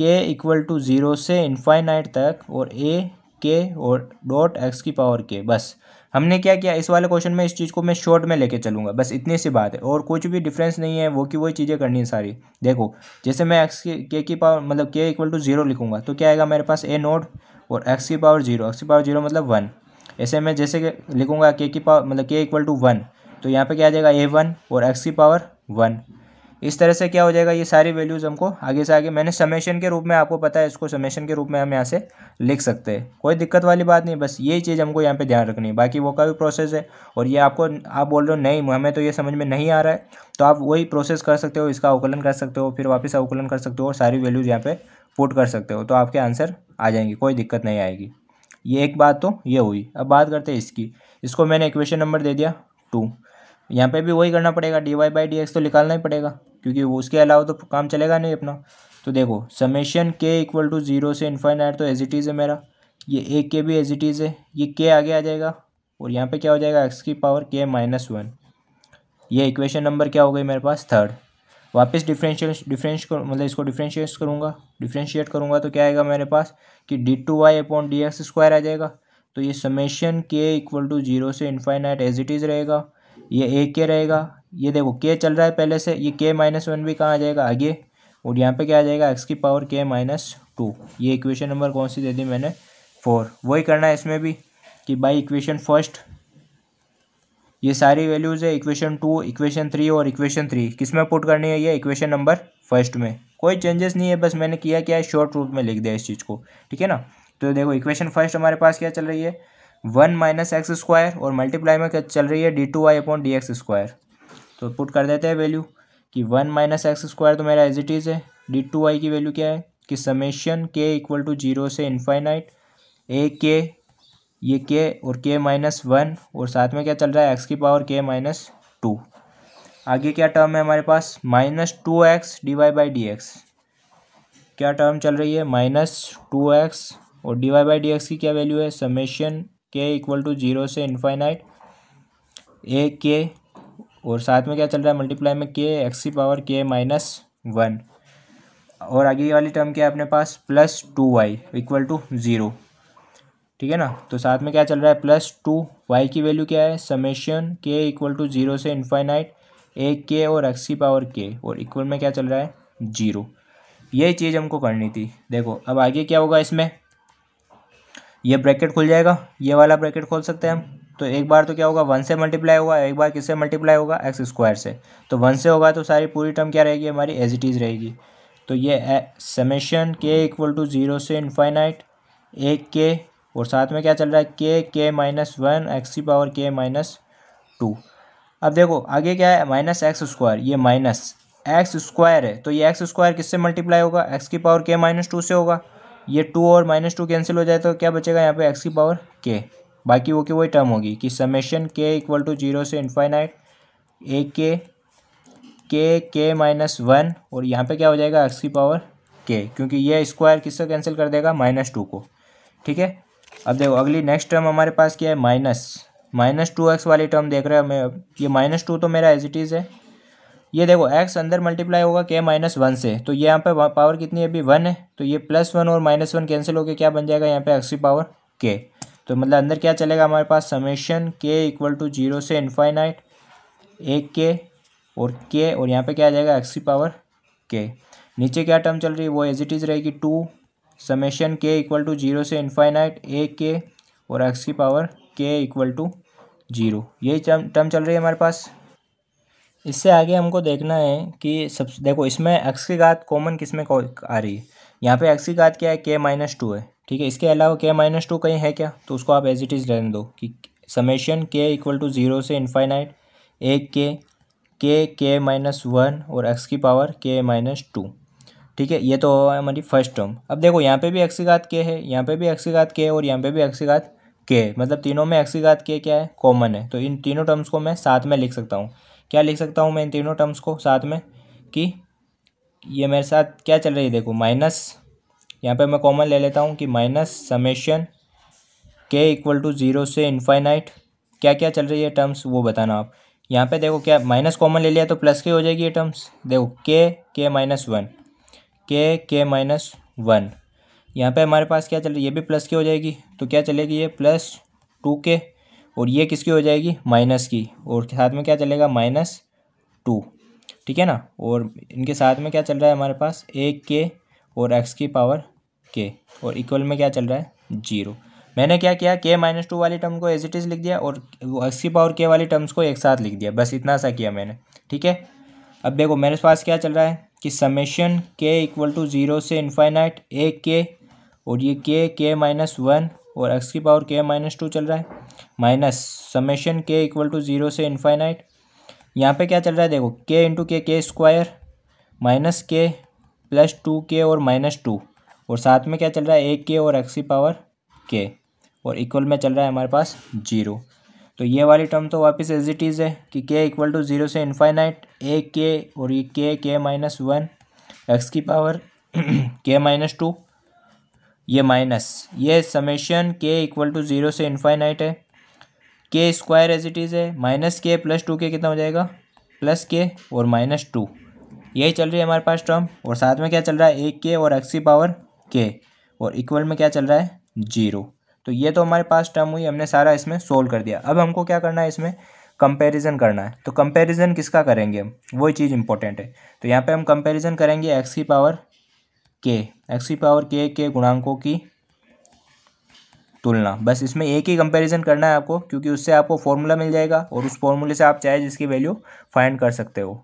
k equal to zero से इन्फाइनाइट तक और a k और डॉट एक्स की पावर k बस हमने क्या किया इस वाले क्वेश्चन में इस चीज़ को मैं शॉर्ट में लेके चलूँगा बस इतनी सी बात है और कुछ भी डिफरेंस नहीं है वो कि वही चीज़ें करनी है सारी देखो जैसे मैं एक्स की के की पावर मतलब के इक्वल टू जीरो लिखूंगा तो क्या आएगा मेरे पास ए नोड और एक्स की पावर जीरो एक्स की पावर जीरो मतलब वन ऐसे मैं जैसे लिखूंगा के की पावर मतलब के इक्वल टू वन तो यहाँ पर क्या आ जाएगा ए वन और एक्स की पावर वन इस तरह से क्या हो जाएगा ये सारी वैल्यूज़ हमको आगे से आगे मैंने समेशन के रूप में आपको पता है इसको समेशन के रूप में हम यहाँ से लिख सकते हैं कोई दिक्कत वाली बात नहीं बस यही चीज़ हमको यहाँ पे ध्यान रखनी है बाकी वो का भी प्रोसेस है और ये आपको आप बोल रहे हो नहीं हमें तो ये समझ में नहीं आ रहा है तो आप वही प्रोसेस कर सकते हो इसका अवकलन कर सकते हो फिर वापस अवकलन कर सकते हो और सारी वैल्यूज़ यहाँ पर पुट कर सकते हो तो आपके आंसर आ जाएंगे कोई दिक्कत नहीं आएगी ये एक बात तो ये हुई अब बात करते हैं इसकी इसको मैंने इक्वेशन नंबर दे दिया टू यहाँ पे भी वही करना पड़ेगा d Y by D x तो निकालना ही पड़ेगा क्योंकि उसके अलावा तो काम चलेगा नहीं अपना तो देखो summation k equal to zero से इन्फाइनाइट तो एज इट इज़ है मेरा ये ए के भी एज इट इज़ है ये के आगे आ जाएगा और यहाँ पे क्या हो जाएगा एक्स की पावर के माइनस वन ये इक्वेशन नंबर क्या हो गई मेरे पास थर्ड वापस डिफ्रेंशियल डिफ्रेंश मतलब इसको डिफ्रेंशिएट करूँगा डिफ्रेंशिएट करूँगा तो क्या आएगा मेरे पास कि d two Y upon D x square आ जाएगा तो ये summation k equal to zero से इन्फाइनाइट एज इट इज़ रहेगा ये ए के रहेगा ये देखो के चल रहा है पहले से ये के माइनस वन भी कहाँ आ जाएगा आगे और यहाँ पे क्या आ जाएगा एक्स की पावर के माइनस टू ये इक्वेशन नंबर कौन सी दे दी मैंने फोर वही करना है इसमें भी कि बाई इक्वेशन फर्स्ट ये सारी वैल्यूज़ है इक्वेशन टू इक्वेशन थ्री और इक्वेशन थ्री किस में पुट करनी है ये इक्वेशन नंबर फर्स्ट में कोई चेंजेस नहीं है बस मैंने किया क्या है शॉर्ट रूप में लिख दिया इस चीज़ को ठीक है ना तो देखो इक्वेशन फर्स्ट हमारे पास क्या चल रही है वन माइनस एक्स स्क्वायर और मल्टीप्लाई में चल रही है d two Y upon D x square तो पुट कर देते हैं वैल्यू कि वन माइनस एक्स स्क्वायर तो मेरा एज इट इज़ है डी टू वाई की वैल्यू क्या है कि summation k equal to zero से इनफाइनाइट ए के ये के और के माइनस वन और साथ में क्या चल रहा है एक्स की पावर के माइनस टू आगे क्या टर्म है हमारे पास minus two x D Y by D x क्या टर्म चल रही है माइनस टू एक्स और d Y by D x की क्या वैल्यू है summation k equal to zero से इनफाइनाइट ए के और साथ में क्या चल रहा है मल्टीप्लाई में के एक्स की पावर के माइनस वन और आगे वाली टर्म क्या है अपने पास plus two y equal to zero ठीक है ना तो साथ में क्या चल रहा है प्लस टू वाई की वैल्यू क्या है summation k equal to zero से इन्फाइनाइट ए के और एक्स की पावर के और इक्वल में क्या चल रहा है ज़ीरो यही चीज़ हमको करनी थी देखो अब आगे क्या होगा इसमें ये ब्रैकेट खुल जाएगा ये वाला ब्रैकेट खोल सकते हैं हम तो एक बार तो क्या होगा वन से मल्टीप्लाई होगा एक बार किससे मल्टीप्लाई होगा एक्स स्क्वायर से तो वन से होगा तो सारी पूरी टर्म क्या रहेगी हमारी एज इट इज़ रहेगी तो ये summation k equal to zero से इनफाइनाइट एक के और साथ में क्या चल रहा है k k minus one x की पावर के माइनस टू अब देखो आगे क्या है माइनस एक्स स्क्वायर ये माइनस एक्स स्क्वायर है तो ये एक्स स्क्वायर किससे मल्टीप्लाई होगा एक्स की पावर के माइनस टू से होगा ये टू और माइनस टू कैंसिल हो जाए तो क्या बचेगा यहाँ पे एक्स की पावर के बाकी वो की वही टर्म होगी कि summation k equal to zero से infinite a k k k minus one और यहाँ पे क्या हो जाएगा एक्स की पावर के क्योंकि ये स्क्वायर किससे कैंसिल कर देगा माइनस टू को ठीक है अब देखो अगली नेक्स्ट टर्म हमारे पास क्या है माइनस माइनस टू एक्स वाली टर्म देख रहे हैं हमें ये माइनस टू तो मेरा एज इट इज़ है ये देखो एक्स अंदर मल्टीप्लाई होगा के माइनस वन से तो ये यहाँ पे पावर कितनी है अभी वन है तो ये प्लस वन और माइनस वन कैंसिल होकर क्या बन जाएगा यहाँ पे एक्स की पावर के तो मतलब अंदर क्या चलेगा हमारे पास summation k equal to zero से इनफाइनाइट एक के और के और यहाँ पे क्या आ जाएगा एक्स की पावर के नीचे क्या टर्म चल रही है वो एज इट इज़ रहेगी टू summation k equal to zero से इनफाइनाइट एक के और एक्स की power k equal to zero यही टर्म चल रही है हमारे पास इससे आगे हमको देखना है कि सब देखो इसमें एक्स की घात कॉमन किस में आ रही है यहाँ पे एक्स की घात क्या है के माइनस टू है ठीक है इसके अलावा के माइनस टू कहीं है क्या तो उसको आप एज इट इज़ रहने दो कि summation k equal to zero से इनफाइनाइट एक k k k minus one और एक्स की पावर के माइनस टू ठीक है ये तो है हमारी फर्स्ट टर्म अब देखो यहाँ पे भी एक्स की घात के है यहाँ पे भी एक्स की घात के और यहाँ पे भी एक्स की घात के मतलब तीनों में एक्स की घात के क्या है कॉमन है तो इन तीनों टर्म्स को मैं साथ में लिख सकता हूँ क्या लिख सकता हूँ मैं इन तीनों टर्म्स को साथ में कि ये मेरे साथ क्या चल रही है देखो माइनस यहाँ पे मैं कॉमन ले लेता हूँ कि minus summation k equal to zero से इनफाइनाइट क्या क्या चल रही है टर्म्स वो बताना आप यहाँ पे देखो क्या माइनस कॉमन ले लिया तो प्लस के हो जाएगी ये टर्म्स देखो के के माइनस वन के के माइनस वन यहाँ पर हमारे पास क्या चल रही है ये भी प्लस के हो जाएगी तो क्या चलेगी ये प्लस टू के और ये किसकी हो जाएगी माइनस की और के साथ में क्या चलेगा माइनस टू ठीक है ना और इनके साथ में क्या चल रहा है हमारे पास ए के और एक्स की पावर के और इक्वल में क्या चल रहा है जीरो मैंने क्या किया के माइनस टू वाली टर्म को एज इट इज़ लिख दिया और एक्स की पावर के वाली टर्म्स को एक साथ लिख दिया बस इतना सा किया मैंने ठीक है अब देखो मेरे पास क्या चल रहा है कि summation k equal to zero से इन्फाइनाइट ए के और ये के के माइनस वन और एक्स की पावर के माइनस टू चल रहा है minus summation k equal to zero से इन्फाइनाइट यहाँ पे क्या चल रहा है देखो के into k k square minus k plus two k और माइनस टू और साथ में क्या चल रहा है ए के और एक्स की पावर के और इक्वल में चल रहा है हमारे पास जीरो तो ये वाली टर्म तो वापस एज इट इज़ है कि के इक्वल टू ज़ीरो से इन्फाइनाइट ए के और ये k k minus one x की पावर के माइनस टू ये माइनस ये summation k equal to zero से इनफाइनाइट है k square as it is है minus k plus two k कितना हो जाएगा प्लस के और माइनस टू यही चल रही है हमारे पास टर्म और साथ में क्या चल रहा है एक के और एक्स की पावर के और इक्वल में क्या चल रहा है जीरो तो ये तो हमारे पास टर्म हुई हमने सारा इसमें सोल्व कर दिया अब हमको क्या करना है इसमें कंपेरिजन करना है तो कंपेरिज़न किसका करेंगे हम वही चीज़ इंपॉर्टेंट है तो यहाँ पर हम कंपेरिज़न करेंगे एक्स की पावर के एक्स की पावर के के गुणांकों की तुलना बस इसमें एक ही कंपैरिजन करना है आपको क्योंकि उससे आपको फॉर्मूला मिल जाएगा और उस फॉर्मूले से आप चाहे जिसकी वैल्यू फाइंड कर सकते हो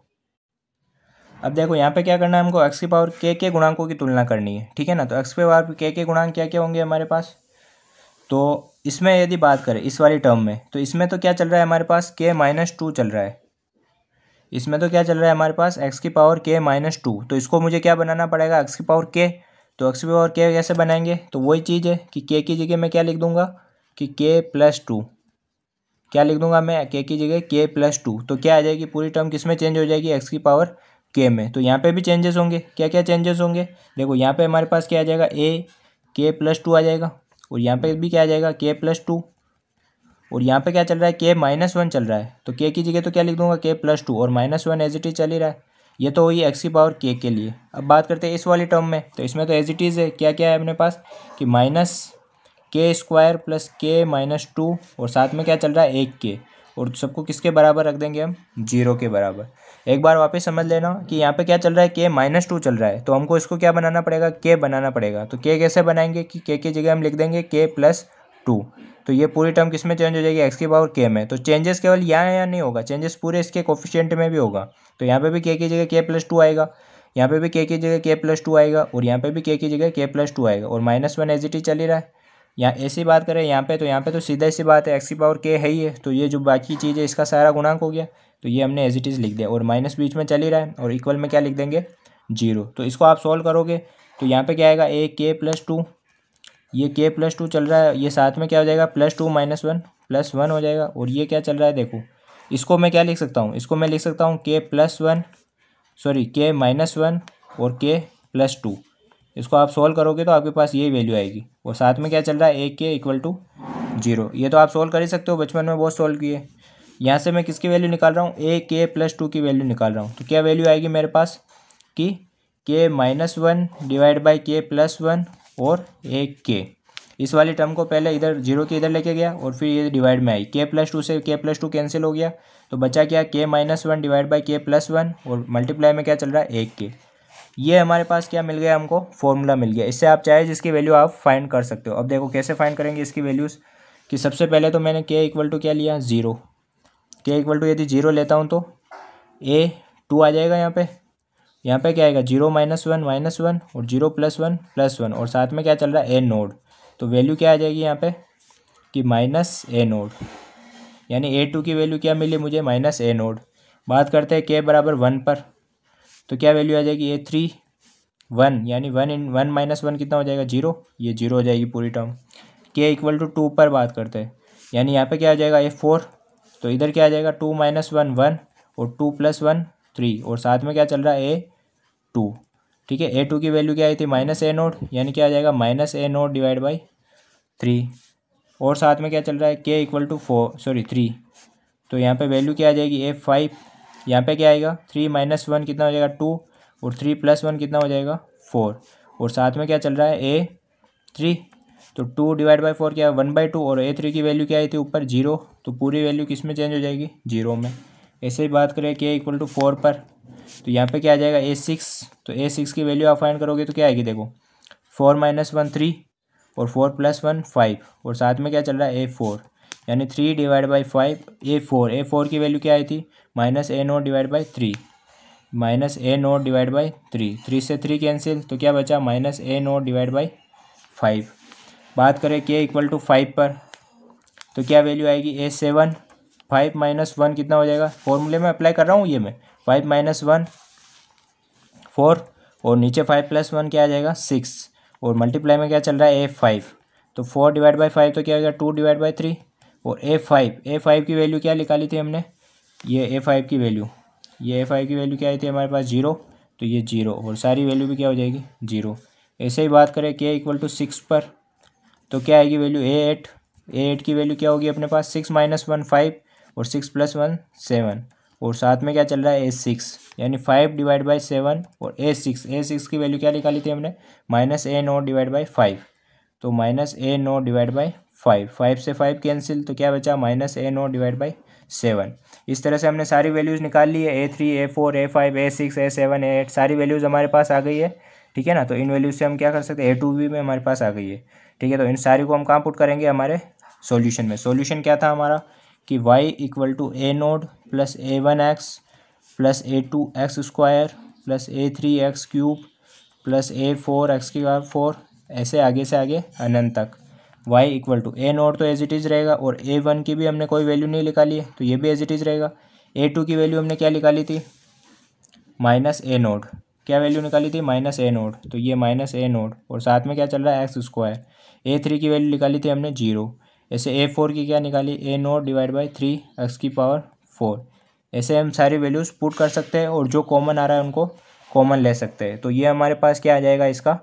अब देखो यहाँ पे क्या करना है हमको एक्स की पावर के के गुणांकों की तुलना करनी है ठीक है ना तो एक्स की पावर के के गुणांक क्या क्या होंगे हमारे पास तो इसमें यदि बात करें इस वाली टर्म में तो इसमें तो क्या चल रहा है हमारे पास के माइनस टू चल रहा है इसमें तो क्या चल रहा है हमारे पास एक्स की पावर के माइनस टू तो इसको मुझे क्या बनाना पड़ेगा एक्स की पावर के तो एक्स की पावर के कैसे बनाएंगे तो वही चीज़ है कि के की जगह मैं क्या लिख दूंगा कि के प्लस टू क्या लिख दूंगा मैं के की जगह के प्लस टू तो क्या आ जाएगी पूरी टर्म किस में चेंज हो जाएगी एक्स की पावर के में तो यहाँ पर भी चेंजेस होंगे क्या क्या चेंजेस होंगे देखो यहाँ पर हमारे पास क्या आ जाएगा ए के प्लस टू आ जाएगा और यहाँ पर भी क्या आ जाएगा के प्लस टू और यहाँ पे क्या चल रहा है के माइनस वन चल रहा है तो के की जगह तो क्या लिख दूंगा के प्लस टू और minus one as it is चल ही रहा है ये तो हुई एक्स की पावर के के लिए अब बात करते हैं इस वाली टर्म में तो इसमें तो एज इट इज़ है क्या क्या है अपने पास कि minus k square plus k minus two और साथ में क्या चल रहा है एक के और सबको किसके बराबर रख देंगे हम जीरो के बराबर एक बार वापस समझ लेना कि यहाँ पे क्या चल रहा है के माइनस टू चल रहा है तो हमको इसको क्या बनाना पड़ेगा के बनाना पड़ेगा तो के कैसे बनाएंगे कि के की जगह हम लिख देंगे के प्लस टू तो ये पूरी टर्म किस में चेंज हो जाएगी एक्स के पावर के में तो चेंजेस केवल यहाँ या नहीं होगा चेंजेस पूरे इसके कोफिशियंट में भी होगा तो यहाँ पे भी के की जगह के प्लस टू आएगा यहाँ पे भी के की जगह के प्लस टू आएगा और यहाँ पे भी के की जगह के प्लस टू आएगा और माइनस वन एज इट ही चल ही रहा है यहाँ ऐसी बात करें यहाँ पे तो यहाँ पे तो सीधा सी बात है एक्स की पावर के है ही है तो ये जो बाकी चीज़ है इसका सारा गुणांक हो गया तो ये हमने एज इट इज़ लिख दिया और माइनस बीच में चल ही रहा है और इक्वल में क्या लिख देंगे जीरो तो इसको आप सॉल्व करोगे तो यहाँ पे क्या आएगा ए के प्लस टू ये के प्लस टू चल रहा है ये साथ में क्या हो जाएगा plus two minus one plus one हो जाएगा और ये क्या चल रहा है देखो इसको मैं क्या लिख सकता हूँ इसको मैं लिख सकता हूँ k plus one sorry k minus one और के प्लस टू इसको आप सोल्व करोगे तो आपके पास यही वैल्यू आएगी और साथ में क्या चल रहा है ए के इक्वल टू जीरो ये तो आप सोल्व कर ही सकते हो बचपन में बहुत सोल्व किए यहाँ से मैं किसकी वैल्यू निकाल रहा हूँ ए के प्लस टू की वैल्यू निकाल रहा हूँ तो क्या वैल्यू आएगी मेरे पास कि k minus one divide by k plus one और ए के इस वाले टर्म को पहले इधर जीरो के इधर लेके गया और फिर ये डिवाइड में आई के प्लस टू से के प्लस टू कैंसिल हो गया तो बचा क्या k minus one divide by k plus one और मल्टीप्लाई में क्या चल रहा है एक के ये हमारे पास क्या मिल गया हमको फॉर्मूला मिल गया इससे आप चाहे जिसकी वैल्यू आप फाइंड कर सकते हो अब देखो कैसे फाइंड करेंगे इसकी वैल्यूज़ कि सबसे पहले तो मैंने के इक्वल टू क्या लिया ज़ीरो के इक्वल टू यदि जीरो लेता हूँ तो ए टू आ जाएगा यहाँ पर यहाँ पे क्या आएगा zero minus one minus one और zero plus one plus one और साथ में क्या चल रहा है ए नोड तो वैल्यू क्या आ जाएगी यहाँ पे कि माइनस ए नोड यानी ए टू की वैल्यू क्या मिली मुझे माइनस ए नोड बात करते हैं के बराबर वन पर तो क्या वैल्यू आ जाएगी ए थ्री वन यानी one in one minus one कितना हो जाएगा जीरो ये जीरो हो जाएगी पूरी टर्म के इक्वल टू टू पर बात करते हैं यानी यहाँ पे क्या आ जाएगा ए फोर तो इधर क्या आ जाएगा टू माइनस वन वन और टू प्लस वन थ्री और साथ में क्या चल रहा है ए टू ठीक है ए टू की वैल्यू क्या आई थी माइनस ए नोट यानी क्या आ जाएगा minus a note divide by three और साथ में क्या चल रहा है k equal to four sorry three तो यहाँ पे वैल्यू क्या आ जाएगी ए फाइव यहाँ पे क्या आएगा थ्री माइनस वन कितना हो जाएगा टू और थ्री प्लस वन कितना हो जाएगा फोर और साथ में क्या चल रहा है ए थ्री तो टू डिवाइड बाई फोर क्या है वन बाई टू और ए थ्री की वैल्यू क्या आई थी ऊपर जीरो तो पूरी वैल्यू किस में चेंज हो जाएगी जीरो में ऐसे ही बात करें के इक्वल टू फोर पर तो यहाँ पे क्या आ जाएगा ए सिक्स तो ए सिक्स की वैल्यू आप फाइंड करोगे तो क्या आएगी देखो फोर माइनस वन थ्री और फोर प्लस वन फाइव और साथ में क्या चल रहा है ए फोर यानी three divide by five a four a four की वैल्यू क्या आई थी minus a note divide by three minus a note divide by three three से थ्री कैंसिल तो क्या बचा minus a note divide by five बात करें के इक्वल टू फाइव पर तो क्या वैल्यू आएगी a seven five minus one कितना हो जाएगा फॉर्मूले में अप्लाई कर रहा हूँ ये मैं फाइव माइनस वन फोर और नीचे फाइव प्लस वन क्या आ जाएगा सिक्स और मल्टीप्लाई में क्या चल रहा है ए फाइव तो फोर डिवाइड बाई फाइव तो क्या हो गया टू डिवाइड बाई थ्री और ए फाइव ए फाइव की वैल्यू क्या निकाली थी हमने ये ए फाइव की वैल्यू ये ए फाइव की वैल्यू क्या आई थी हमारे पास जीरो तो ये जीरो और सारी वैल्यू भी क्या हो जाएगी जीरो ऐसे ही बात करें के इक्वल टू सिक्स पर तो क्या आएगी value a eight a eight की वैल्यू क्या होगी अपने पास सिक्स माइनस वन फाइव और सिक्स प्लस वन सेवन और साथ में क्या चल रहा है ए सिक्स यानी फाइव डिवाइड बाई सेवन और ए सिक्स ए सिक्स की वैल्यू क्या निकाली थी हमने minus a no divide by five तो minus a no divide by five five से फाइव कैंसिल तो क्या बचा minus a no divide by seven इस तरह से हमने सारी वैल्यूज़ निकाल ली है a three a four a five a six a seven a eight सारी वैल्यूज़ हमारे पास आ गई है ठीक है ना तो इन वैल्यूज से हम क्या कर सकते हैं ए टू भी में हमारे पास आ गई है ठीक है तो इन सारी को हम कहाँ पुट करेंगे हमारे सॉल्यूशन में सॉल्यूशन क्या था हमारा कि y equal to a node plus a one x plus a two x square plus a three x cube plus a four x की फोर ऐसे आगे से आगे अनंत तक y equal to a node तो एज इट इज़ रहेगा और ए वन की भी हमने कोई वैल्यू नहीं निकाली है तो ये भी एज इट इज़ रहेगा ए टू की वैल्यू हमने क्या निकाली थी माइनस ए नोड क्या वैल्यू निकाली थी माइनस ए नोड तो ये माइनस ए नोड और साथ में क्या चल रहा है एक्स स्क्वायर ए थ्री की वैल्यू निकाली थी हमने जीरो ऐसे ए फोर की क्या निकाली a note divide by three x की पावर फोर ऐसे हम सारी वैल्यूज़ पुट कर सकते हैं और जो कॉमन आ रहा है उनको कॉमन ले सकते हैं तो ये हमारे पास क्या आ जाएगा इसका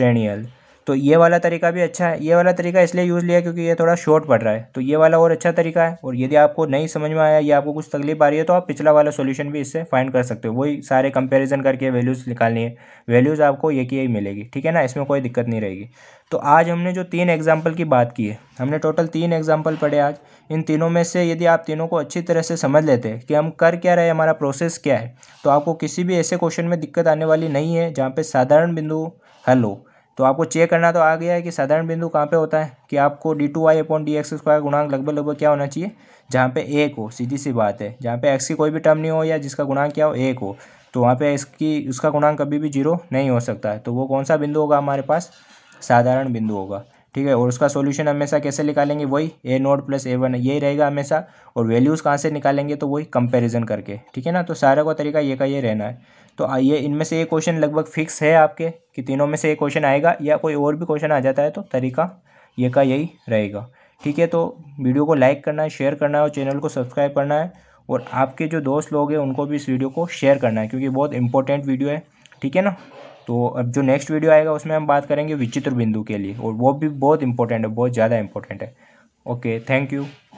हल तो ये वाला तरीका भी अच्छा है ये वाला तरीका इसलिए यूज़ लिया क्योंकि ये थोड़ा शॉर्ट पड़ रहा है तो ये वाला और अच्छा तरीका है और यदि आपको नहीं समझ में आया या आपको कुछ तकलीफ आ रही है तो आप पिछला वाला सोल्यूशन भी इससे फाइंड कर सकते हो वही सारे कंपेरिजन करके वैल्यूज़ निकालनी है वैल्यूज़ आपको ये की यही मिलेगी ठीक है ना इसमें कोई दिक्कत नहीं रहेगी तो आज हमने जो तीन एग्जाम्पल की बात की है हमने टोटल तीन एग्जाम्पल पढ़े आज इन तीनों में से यदि आप तीनों को अच्छी तरह से समझ लेते हैं कि हम कर क्या रहे हमारा प्रोसेस क्या है तो आपको किसी भी ऐसे क्वेश्चन में दिक्कत आने वाली नहीं है जहाँ पे साधारण बिंदु हल हो तो आपको चेक करना तो आ गया है कि साधारण बिंदु कहाँ पे होता है कि आपको d two Y upon D x square गुणांक लगभग लगभग क्या होना चाहिए जहाँ पे एक हो सीधी सी बात है जहाँ पे एक्स की कोई भी टर्म नहीं हो या जिसका गुणांक क्या हो एक हो तो वहाँ पे इसकी उसका गुणांक कभी भी जीरो नहीं हो सकता है तो वो कौन सा बिंदु होगा हमारे पास साधारण बिंदु होगा ठीक है और उसका सोल्यूशन हमेशा कैसे निकालेंगे वही a note plus a one यही रहेगा हमेशा और वैल्यूज़ कहाँ से निकालेंगे तो वही कंपेरिजन करके ठीक है ना तो सारे का तरीका ये का ये रहना है तो आइए इनमें से ये क्वेश्चन लगभग फिक्स है आपके कि तीनों में से ये क्वेश्चन आएगा या कोई और भी क्वेश्चन आ जाता है तो तरीका ये का यही रहेगा ठीक है तो वीडियो को लाइक करना है शेयर करना है और चैनल को सब्सक्राइब करना है और आपके जो दोस्त लोग हैं उनको भी इस वीडियो को शेयर करना है क्योंकि बहुत इंपॉर्टेंट वीडियो है ठीक है ना तो अब जो नेक्स्ट वीडियो आएगा उसमें हम बात करेंगे विचित्र बिंदु के लिए और वो भी बहुत इंपॉर्टेंट है बहुत ज़्यादा इंपॉर्टेंट है ओके थैंक यू